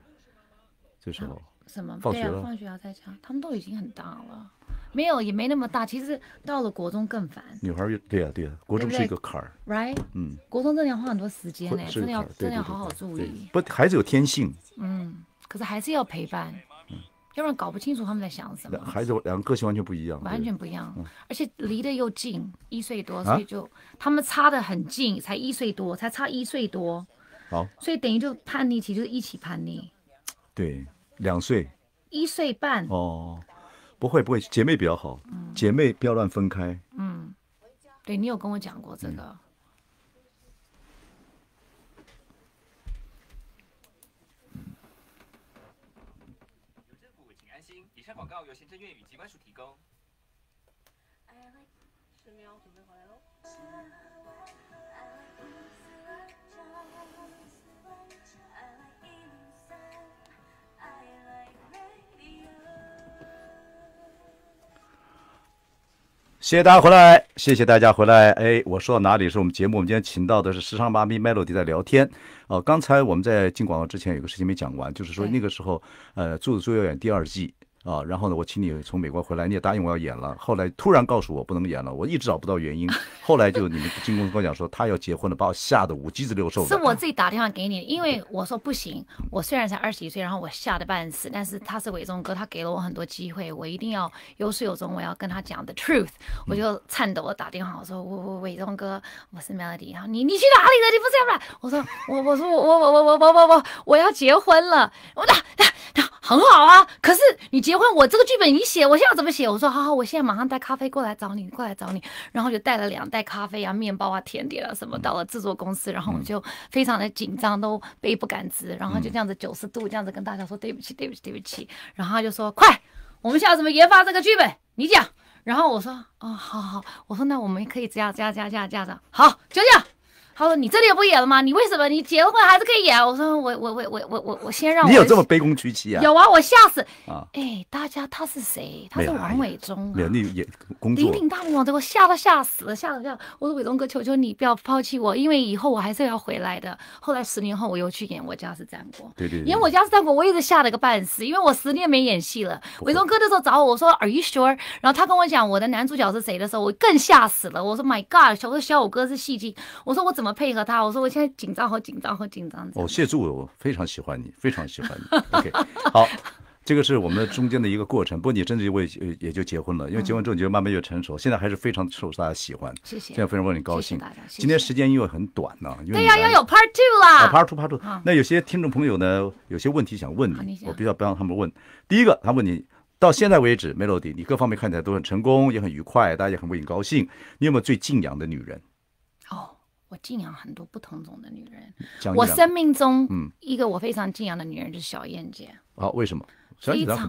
这时候。什么放学了？放学要在家，他们都已经很大了，没有也没那么大。其实到了国中更烦。女孩儿对呀对呀，国中是一个坎儿。Right，嗯，国中真的要花很多时间呢，真的要真的要好好注意。不，孩子有天性，嗯，可是还是要陪伴，要不然搞不清楚他们在想什么。孩子两个个性完全不一样，完全不一样，而且离得又近，一岁多，所以就他们差得很近，才一岁多，才差一岁多。好，所以等于就叛逆期就是一起叛逆。对。两岁，一岁半哦，不会不会，姐妹比较好，姐妹不要乱分开。嗯，对你有跟我讲过这个。谢谢大家回来，谢谢大家回来。哎，我说到哪里？是我们节目，我们今天请到的是时尚妈咪麦洛迪在聊天。哦，刚才我们在进广告之前有个事情没讲完，就是说那个时候，呃，《住的最遥远》第二季。啊，然后呢，我请你从美国回来，你也答应我要演了。后来突然告诉我不能演了，我一直找不到原因。后来就你们金工跟我讲说他要结婚了，把我吓得五脊子六兽。是我自己打电话给你，因为我说不行。我虽然才二十一岁，然后我吓得半死。但是他是伟忠哥，他给了我很多机会，我一定要有始有终。我要跟他讲 the truth，我就颤抖的打电话，我说我我伟忠哥，我是 Melody，然后你你去哪里了？你不是要来？我说我我说我我我我我我我我要结婚了。我打他很好啊，可是你结。我这个剧本你写，我现在怎么写？我说好好，我现在马上带咖啡过来找你，过来找你，然后就带了两袋咖啡啊、面包啊、甜点啊什么，到了制作公司，然后我就非常的紧张，都背不敢直，然后就这样子九十度这样子跟大家说对不起，对不起，对不起，然后他就说快，我们现在怎么研发这个剧本？你讲，然后我说啊，好好，我说那我们可以这样、这样、这样、这样这样，好，就这样。他说：“你这里不演了吗？你为什么？你结了婚还是可以演。”我说：“我我我我我我我先让。”你有这么卑躬屈膝啊？有啊！我吓死啊！哎，大家他是谁？他是王伟忠。没啊，你演工作。顶顶大名王忠，我吓都吓死了，吓的要。我说伟忠哥，求求你不要抛弃我，因为以后我还是要回来的。后来十年后，我又去演《我家是战国》。对对对。演《我家是战国》，我一直吓了个半死，因为我十年没演戏了。伟忠哥那时候找我，我说 a r e you sure？” 然后他跟我讲我的男主角是谁的时候，我更吓死了。我说 My God！我说小五哥是戏精。我说我怎？怎么配合他？我说我现在紧张，好紧张，好紧张。哦，谢助，我非常喜欢你，非常喜欢你。OK，好，这个是我们中间的一个过程。不过你真的，我也也就结婚了，因为结婚之后你就慢慢越成熟，现在还是非常受大家喜欢。谢谢，现在非常为你高兴。谢谢今天时间因为很短呢，因为对呀，要有 Part Two 啦。Part Two，Part Two。那有些听众朋友呢，有些问题想问你，我必须要不让他们问。第一个，他问你到现在为止 o d y 你各方面看起来都很成功，也很愉快，大家也很为你高兴。你有没有最敬仰的女人？哦。我敬仰很多不同种的女人，我生命中，嗯，一个我非常敬仰的女人就是小燕姐。好，为什么？非常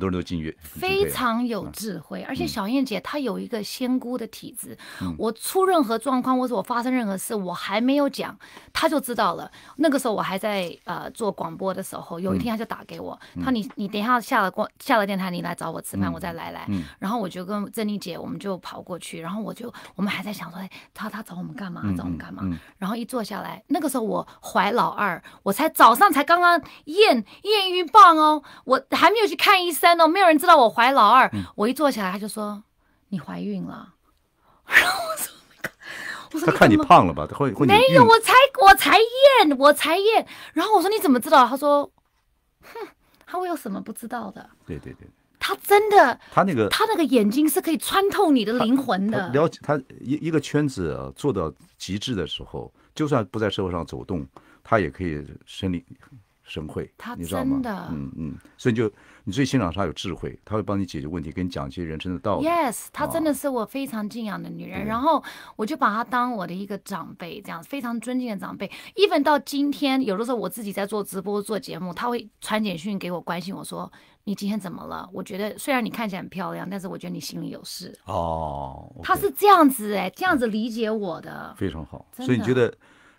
非常有智慧，而且小燕姐她有一个仙姑的体质。我出任何状况，或者我发生任何事，我还没有讲，她就知道了。那个时候我还在呃做广播的时候，有一天她就打给我，她说你你等一下下了广下了电台，你来找我吃饭，我再来来。然后我就跟珍妮姐，我们就跑过去，然后我就我们还在想说，哎，她她找我们干嘛？找我们干嘛？然后一坐下来，那个时候我怀老二，我才早上才刚刚验验孕棒哦，我还没有去看。看医生哦，没有人知道我怀老二。我一坐起来，他就说：“你怀孕了。”然后我说：“我说他看你胖了吧？”他会会没有，我才我才验我才验。然后我说：“你怎么知道？”他说：“哼，他会有什么不知道的？”对对对，他真的，他那个他那个眼睛是可以穿透你的灵魂的。了解他一一个圈子做到极致的时候，就算不在社会上走动，他也可以生理。神会，他真的，嗯嗯，所以就你最欣赏他有智慧，他会帮你解决问题，跟你讲一些人生的道理。Yes，她真的是我非常敬仰的女人，然后我就把她当我的一个长辈，这样非常尊敬的长辈。Even 到今天，有的时候我自己在做直播做节目，他会传简讯给我关心我说你今天怎么了？我觉得虽然你看起来很漂亮，但是我觉得你心里有事。哦，他是这样子哎，这样子理解我的，非常好。所以你觉得？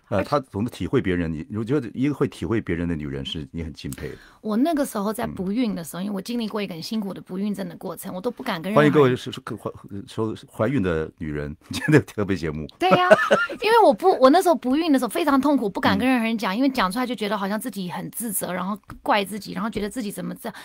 呃，她懂得体会别人，你我觉得一个会体会别人的女人是你很敬佩的。我那个时候在不孕的时候，因为我经历过一个很辛苦的不孕症的过程，我都不敢跟。欢迎各位是是怀怀孕的女人，今天特别节目。对呀，因为我不我那时候不孕的时候非常痛苦，不敢跟任何人讲，因为讲出来就觉得好像自己很自责，然后怪自己，然后觉得自己怎么这样。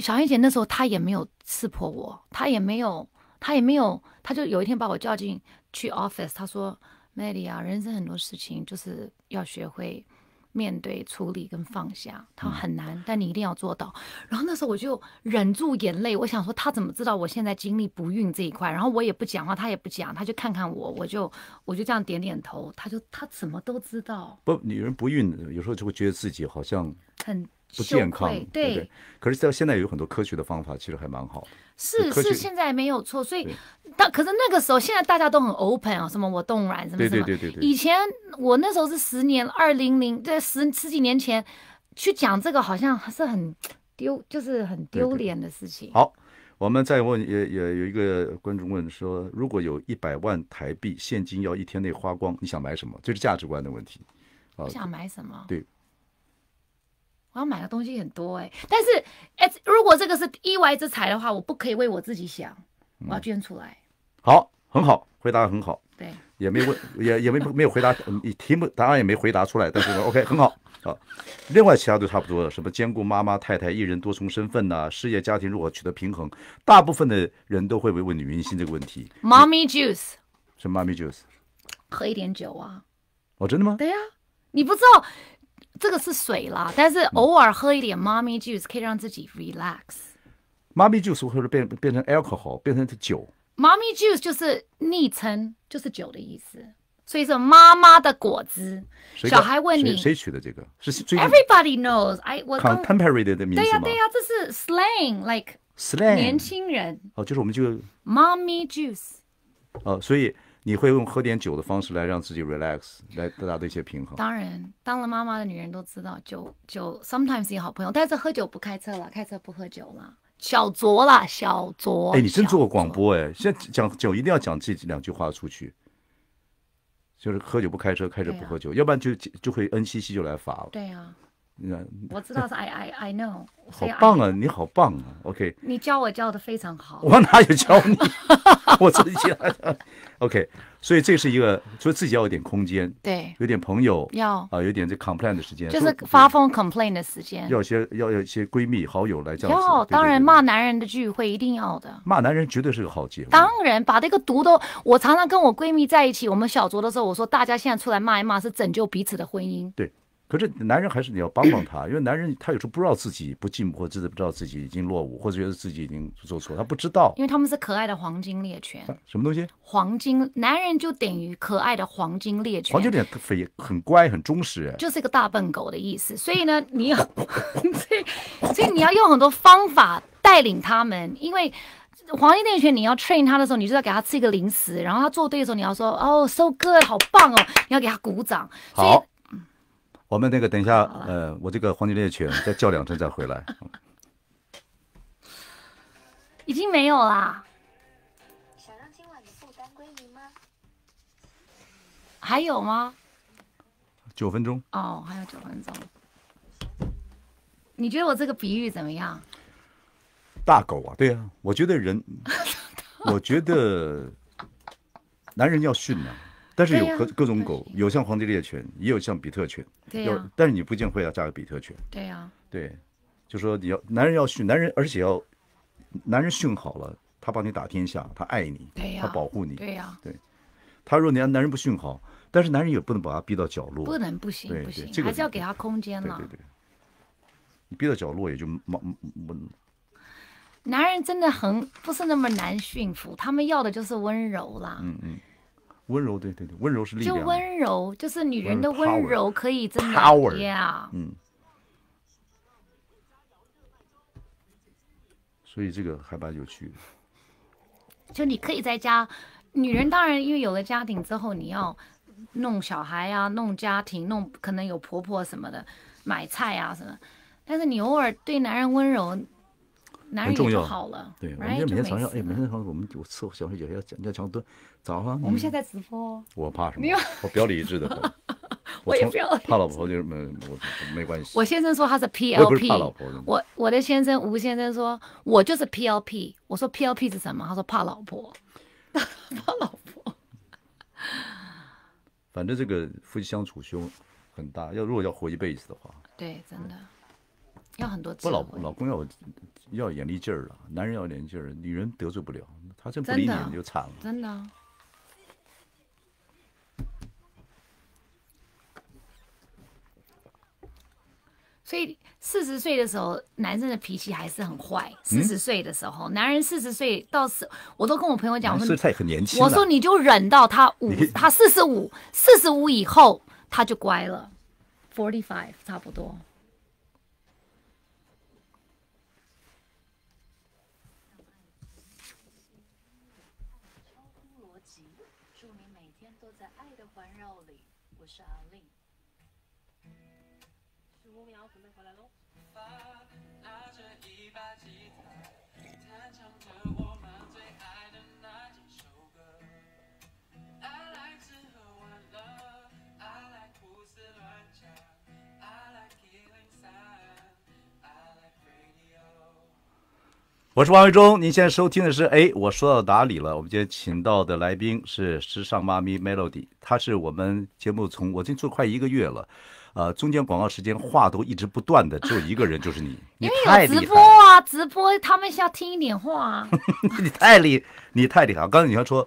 小燕姐那时候她也没有刺破我，她也没有，她也没有，她就有一天把我叫进去 office，她说。魅力啊！人生很多事情就是要学会面对、处理跟放下，它很难，但你一定要做到。然后那时候我就忍住眼泪，我想说他怎么知道我现在经历不孕这一块？然后我也不讲话，他也不讲，他就看看我，我就我就这样点点头，他就他怎么都知道。不，女人不孕有时候就会觉得自己好像很。不健康，对。对可是到现在有很多科学的方法，其实还蛮好是是，现在没有错。所以，但可是那个时候，现在大家都很 open 啊，什么我动软什么什么。对对对对对。以前我那时候是十年二零零，在十十几年前，去讲这个好像是很丢，就是很丢脸的事情。好，我们再问，也也有一个观众问说，如果有一百万台币现金要一天内花光，你想买什么？这是价值观的问题。你想买什么？对。我要买的东西很多哎，但是哎，如果这个是意外之财的话，我不可以为我自己想，我要捐出来。好，很好，回答很好，对，也没问，也也没没有回答题目，答案也没回答出来，但是 OK，很好好，另外，其他都差不多，什么兼顾妈妈、太太一人多重身份呐，事业、家庭如何取得平衡，大部分的人都会问你明星这个问题。Mommy Juice，什么 Mommy Juice？喝一点酒啊？哦，真的吗？对呀，你不知道。这个是水啦，但是偶尔喝一点 mommy juice 可以让自己 relax。mommy juice 或者变变成 alcohol 变成酒。mommy juice 就是昵称，就是酒的意思，所以说妈妈的果汁。小孩问你谁取的这个？是 everybody knows。看 temporary 的名字对呀对呀，这是 slang，like slang 年轻人。哦，就是我们就 mommy juice。哦，所以。你会用喝点酒的方式来让自己 relax，来得到一些平衡。当然，当了妈妈的女人都知道，酒酒 sometimes 也好朋友，但是喝酒不开车了，开车不喝酒了。小酌啦，小酌。哎，你真做过广播哎，现在讲酒一定要讲这两句话出去，就是喝酒不开车，开车不喝酒，要不然就就会 N c c 就来罚了。对呀。我知道是 I I I know，好棒啊！你好棒啊！OK，你教我教的非常好。我哪有教你？我自己。的。OK，所以这是一个，所以自己要有点空间，对，有点朋友要啊，有点这 complain 的时间，就是发疯 complain 的时间，要些要有一些闺蜜好友来叫。要，当然骂男人的聚会一定要的，骂男人绝对是个好聚会。当然，把这个毒都，我常常跟我闺蜜在一起，我们小酌的时候，我说大家现在出来骂一骂，是拯救彼此的婚姻。对。可是男人还是你要帮帮他，因为男人他有时候不知道自己不进步，或者不知道自己已经落伍，或者觉得自己已经做错，他不知道。因为他们是可爱的黄金猎犬，什么东西？黄金男人就等于可爱的黄金猎犬。黄金猎犬非很乖，很忠实。就是一个大笨狗的意思。所以呢，你要，所以所以你要用很多方法带领他们，因为黄金猎犬你要 train 他的时候，你就要给他吃一个零食，然后他做对的时候，你要说哦，收割好棒哦，你要给他鼓掌。好。我们那个等一下，呃，我这个黄金猎犬再叫两声再回来，已经没有啦。想让今晚的负担归零吗？还有吗？九分钟。哦，还有九分钟。你觉得我这个比喻怎么样？大狗啊，对呀，我觉得人，我觉得男人要训呢。但是有各各种狗，有像黄金猎犬，也有像比特犬。对但是你不见会要加个比特犬。对呀。对，就说你要男人要训男人，而且要男人训好了，他帮你打天下，他爱你，他保护你。对呀。对对。他若男男人不训好，但是男人也不能把他逼到角落。不能，不行，不行。这个还是要给他空间了。对对对。你逼到角落也就毛温。男人真的很不是那么难驯服，他们要的就是温柔啦。嗯嗯。温柔，对对对，温柔是力量。就温柔，就是女人的温柔，可以真的呀。嗯。所以这个还蛮有趣的。就你可以在家，女人当然因为有了家庭之后，你要弄小孩呀，弄家庭，弄可能有婆婆什么的，买菜啊什么。但是你偶尔对男人温柔。很重要。对，男人没重要。哎，每天早上我们我伺候小师姐要要讲蹲，早上。我们现在直播。我怕什么？我表里一致的。我也表里。怕老婆就是没，我没关系。我先生说他是 P L P。我老婆我我的先生吴先生说，我就是 P L P。我说 P L P 是什么？他说怕老婆。怕老婆。反正这个夫妻相处凶很大，要如果要活一辈子的话。对，真的。要很多次，不老老公要要眼力劲儿了，男人要眼劲儿，女人得罪不了，他真不理你，你就惨了。真的。所以四十岁的时候，男生的脾气还是很坏。四十岁的时候，男人四十岁到死，我都跟我朋友讲我说，你，很年轻。我说你就忍到他五，他四十五，四十五以后他就乖了，forty five 差不多。我是王卫忠，您现在收听的是哎，我说到哪里了？我们今天请到的来宾是时尚妈咪 Melody，她是我们节目从我进驻快一个月了，呃，中间广告时间话都一直不断的，只有一个人就是你，你太厉害。因为有直播啊，直播他们需要听一点话啊。你太厉，你太厉害了。刚才你要说，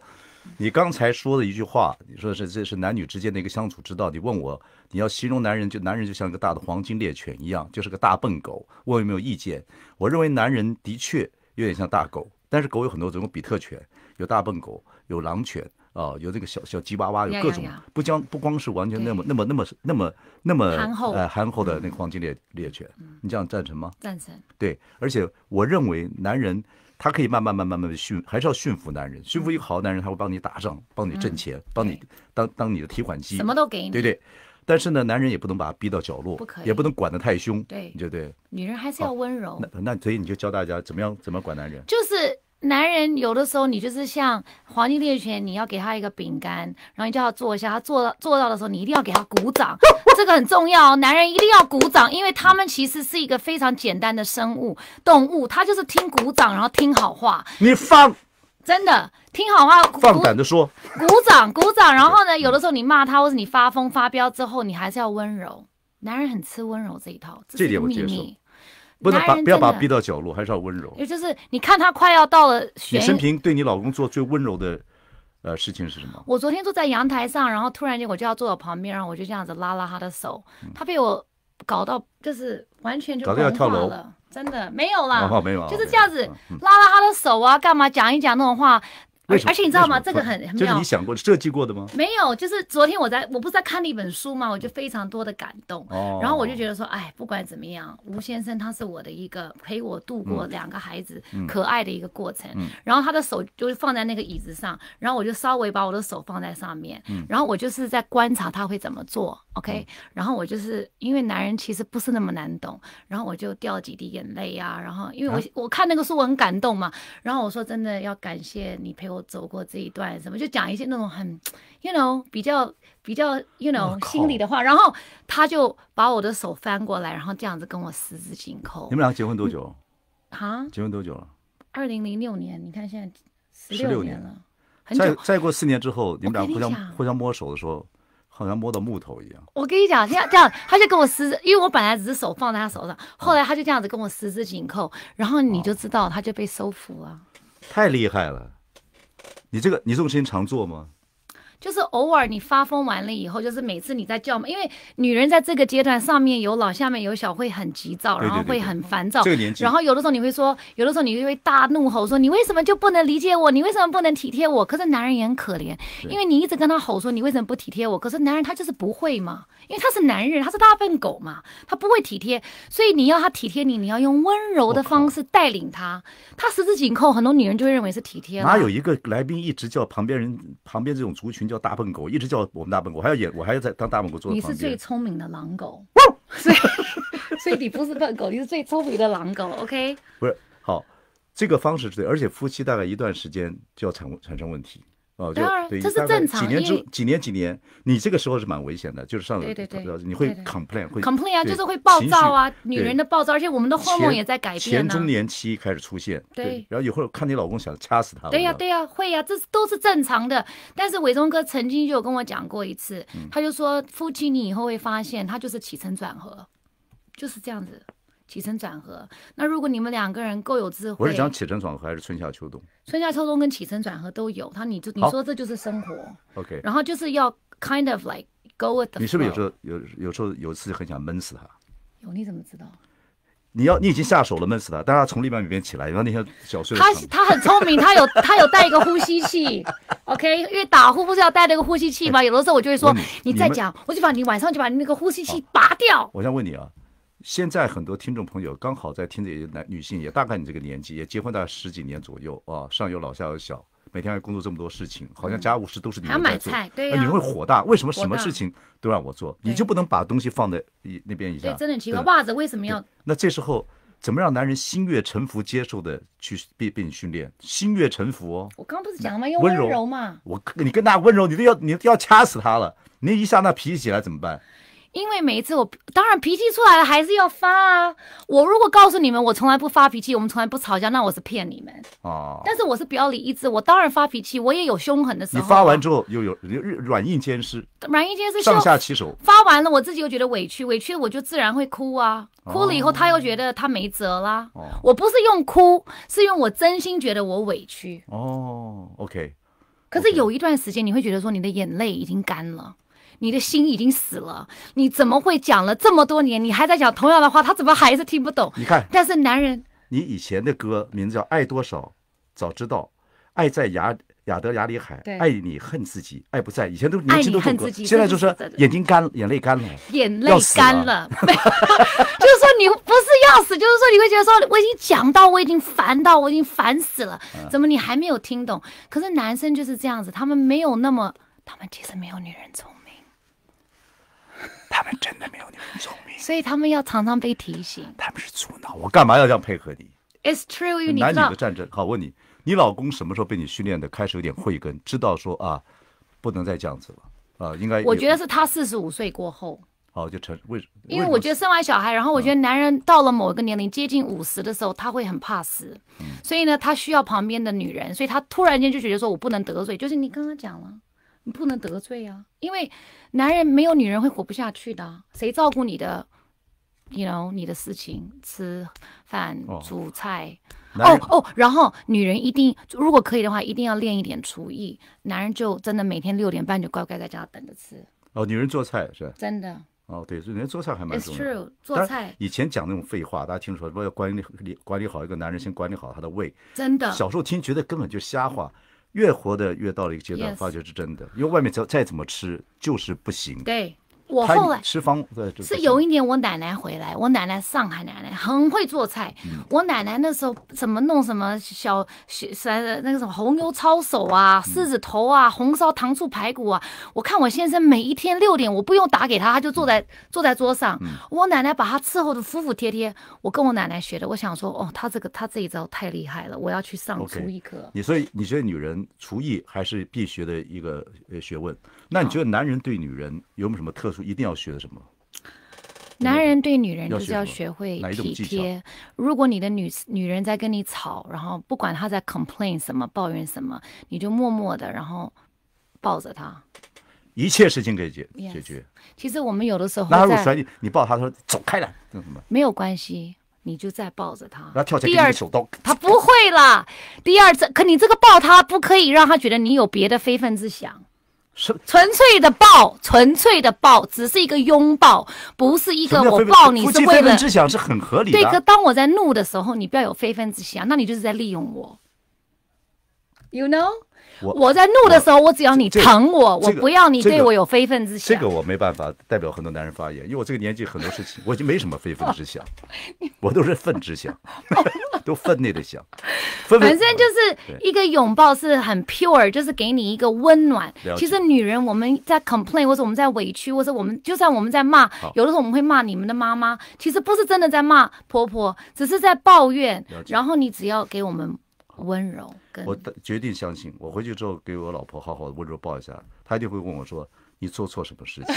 你刚才说的一句话，你说是这是男女之间的一个相处之道。你问我，你要形容男人，就男人就像一个大的黄金猎犬一样，就是个大笨狗。我有没有意见？我认为男人的确。有点像大狗，但是狗有很多种，有比特犬，有大笨狗，有狼犬，啊，有这个小小吉娃娃，有各种，不将不光是完全那么那么那么那么那么憨厚，憨厚的那个黄金猎猎犬，你这样赞成吗？赞成。对，而且我认为男人，他可以慢慢慢慢慢慢驯，还是要驯服男人，驯服一个好男人，他会帮你打仗，帮你挣钱，帮你当当你的提款机，什么都给，你。对对？但是呢，男人也不能把他逼到角落，不可以，也不能管得太凶，对，对对，女人还是要温柔。那那所以你就教大家怎么样，怎么管男人，就是男人有的时候你就是像黄金猎犬，你要给他一个饼干，然后你叫他坐下，他坐到坐到的时候，你一定要给他鼓掌，这个很重要，男人一定要鼓掌，因为他们其实是一个非常简单的生物动物，他就是听鼓掌，然后听好话。你放。真的，听好话，放胆的说，鼓掌，鼓掌。然后呢，有的时候你骂他，或者你发疯发飙之后，你还是要温柔。男人很吃温柔这一套。这点我接受，不能把不要把逼到角落，还是要温柔。也就是你看他快要到了，你生平对你老公做最温柔的，呃，事情是什么？我昨天坐在阳台上，然后突然间我就要坐到旁边，然后我就这样子拉拉他的手，他被我搞到就是完全就跳楼了。真的没有啦，没有，就是这样子拉拉他的手啊，干嘛讲一讲那种话。为什么？而且你知道吗？这个很就你想过设计过的吗？没有，就是昨天我在我不是在看了一本书吗？我就非常多的感动。哦。然后我就觉得说，哎，不管怎么样，吴先生他是我的一个陪我度过两个孩子可爱的一个过程。嗯。然后他的手就是放在那个椅子上，然后我就稍微把我的手放在上面。嗯。然后我就是在观察他会怎么做。OK。然后我就是因为男人其实不是那么难懂，然后我就掉几滴眼泪呀。然后因为我我看那个书我很感动嘛，然后我说真的要感谢你陪我。走过这一段，什么就讲一些那种很，you know，比较比较 you know 心里的话，然后他就把我的手翻过来，然后这样子跟我十指紧扣。你们俩结婚多久？啊？结婚多久了？二零零六年，你看现在十六年了，很久。再过四年之后，你们俩互相互相摸手的时候，好像摸到木头一样。我跟你讲，这样这样，他就跟我十，因为我本来只是手放在他手上，后来他就这样子跟我十指紧扣，然后你就知道他就被收服了。太厉害了。你这个，你这种事情常做吗？就是偶尔，你发疯完了以后，就是每次你在叫嘛，因为女人在这个阶段上面有老，下面有小，会很急躁，然后会很烦躁。这个然后有的时候你会说，有的时候你就会大怒吼说：“你为什么就不能理解我？你为什么不能体贴我？”可是男人也很可怜，因为你一直跟他吼说：“你为什么不体贴我？”可是男人他就是不会嘛。因为他是男人，他是大笨狗嘛，他不会体贴，所以你要他体贴你，你要用温柔的方式带领他。他十指紧扣，很多女人就会认为是体贴。哪有一个来宾一直叫旁边人旁边这种族群叫大笨狗，一直叫我们大笨狗，还要演，我还要在当大笨狗做。你是最聪明的狼狗，所以所以你不是笨狗，你是最聪明的狼狗。OK，不是好，这个方式是对，而且夫妻大概一段时间就要产产生问题。哦，当然这是正常，几年之后几年几年，你这个时候是蛮危险的，就是上了，你会 complain 会 complain 啊，就是会暴躁啊，女人的暴躁，而且我们的 h o r m o n e 也在改变。前中年期开始出现，对，然后以后看你老公想掐死他。对呀，对呀，会呀，这都是正常的。但是伟忠哥曾经就有跟我讲过一次，他就说夫妻你以后会发现，他就是起承转合，就是这样子。起承转合，那如果你们两个人够有智慧，我是讲起承转合还是春夏秋冬？春夏秋冬跟起承转合都有。他你就你说这就是生活，OK。然后就是要 kind of like go with。你是不是有时候有有时候有一次很想闷死他？有你怎么知道？你要你已经下手了闷死他，但他从另一边面起来，然后那些小碎。他他很聪明，他有他有带一个呼吸器，OK。因为打呼不是要带那个呼吸器吗？有的时候我就会说你再讲，我就把你晚上就把你那个呼吸器拔掉。我想问你啊。现在很多听众朋友刚好在听些，男女性也大概你这个年纪，也结婚大概十几年左右啊，上有老下有小，每天还工作这么多事情，好像家务事都是你们来做，对，你会火大，为什么什么事情都让我做？你就不能把东西放在一那边？一下？对，真的奇怪，袜子为什么要？那这时候怎么让男人心悦诚服接受的去被被你训练？心悦诚服哦。我刚不是讲了吗？温柔嘛。我你跟他温柔，你都要你都要掐死他了，你一下那脾气起来怎么办？因为每一次我当然脾气出来了还是要发啊。我如果告诉你们我从来不发脾气，我们从来不吵架，那我是骗你们哦。但是我是表里一致，我当然发脾气，我也有凶狠的时候。你发完之后又有软硬兼施，软硬兼施，上下其手。发完了我自己又觉得委屈，委屈我就自然会哭啊。哭了以后他又觉得他没辙啦。我不是用哭，是用我真心觉得我委屈。哦，OK。可是有一段时间你会觉得说你的眼泪已经干了。你的心已经死了，你怎么会讲了这么多年，你还在讲同样的话，他怎么还是听不懂？你看，但是男人，你以前的歌名字叫《爱多少》，早知道，爱在雅亚德雅里海，爱你恨自己，爱不在。以前都是年轻都自己，现在就是眼睛干眼泪干了，眼泪干了，就是说你不是要死，就是说你会觉得说我已经讲到，我已经烦到，我已经烦死了，怎么你还没有听懂？可是男生就是这样子，他们没有那么，他们其实没有女人重。他们真的没有你很聪明，所以他们要常常被提醒。他们是阻挠我干嘛要这样配合你？It's true，男女的战争。好，问你，你老公什么时候被你训练的开始有点慧根，知道说啊，不能再这样子了啊，应该。我觉得是他四十五岁过后，哦，就成为。因为我觉得生完小孩，然后我觉得男人到了某一个年龄接近五十的时候，他会很怕死，所以呢，他需要旁边的女人，所以他突然间就觉得说我不能得罪，就是你刚刚讲了。你不能得罪啊，因为男人没有女人会活不下去的。谁照顾你的，你 w 你的事情，吃饭、煮菜，哦哦，然后女人一定如果可以的话，一定要练一点厨艺。男人就真的每天六点半就乖乖在家等着吃。哦，女人做菜是？真的？哦，对，女人做菜还蛮重要做菜。以前讲那种废话，大家听说，说要管理管理好一个男人，先管理好他的胃。真的？小时候听觉得根本就瞎话。越活的越到了一个阶段，发觉是真的，因为外面再再怎么吃就是不行。我后来吃方是有一年我奶奶回来，我奶奶上海奶奶很会做菜。我奶奶那时候怎么弄什么小什那个什么红油抄手啊，狮子头啊，红烧糖醋排骨啊。我看我先生每一天六点，我不用打给他，他就坐在坐在桌上。我奶奶把他伺候的服服帖帖，我跟我奶奶学的。我想说，哦，他这个他这一招太厉害了，我要去上厨艺课。你所以你觉得女人厨艺还是必学的一个学问？那你觉得男人对女人有没有什么特殊？一定要学的什么？男人对女人就是要学会体贴。如果你的女女人在跟你吵，然后不管她在 complain 什么、抱怨什么，你就默默的，然后抱着她。一切事情可以解解决。其实我们有的时候，那如果摔你，你抱她说走开了，什么没有关系，你就再抱着她。他跳起来给你手刀，他不会了。第二次，可你这个抱她，不可以让她觉得你有别的非分之想。纯粹的抱，纯粹的抱，只是一个拥抱，不是一个我抱你是为了之想是很合理的。对，可当我在怒的时候，你不要有非分之想，那你就是在利用我。You know. 我我在怒的时候，我只要你疼我，我不要你对我有非分之想。这个我没办法代表很多男人发言，因为我这个年纪很多事情我已经没什么非分之想，我都是分之想，都分内的想。反正就是一个拥抱是很 pure，就是给你一个温暖。其实女人我们在 complain，或者我们在委屈，或者我们就算我们在骂，有的时候我们会骂你们的妈妈，其实不是真的在骂婆婆，只是在抱怨。然后你只要给我们。温柔，我决定相信。我回去之后给我老婆好好的温柔抱一下，她一定会问我说：“你做错什么事情？”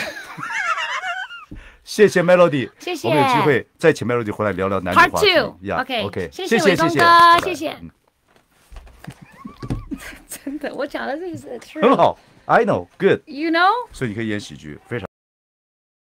谢谢 Melody，谢谢。我们有机会再请 Melody 回来聊聊《男女湾》。p a o k OK，谢谢谢谢。真的，我讲的这是很好，I know，good，you know。所以你可以演喜剧，非常。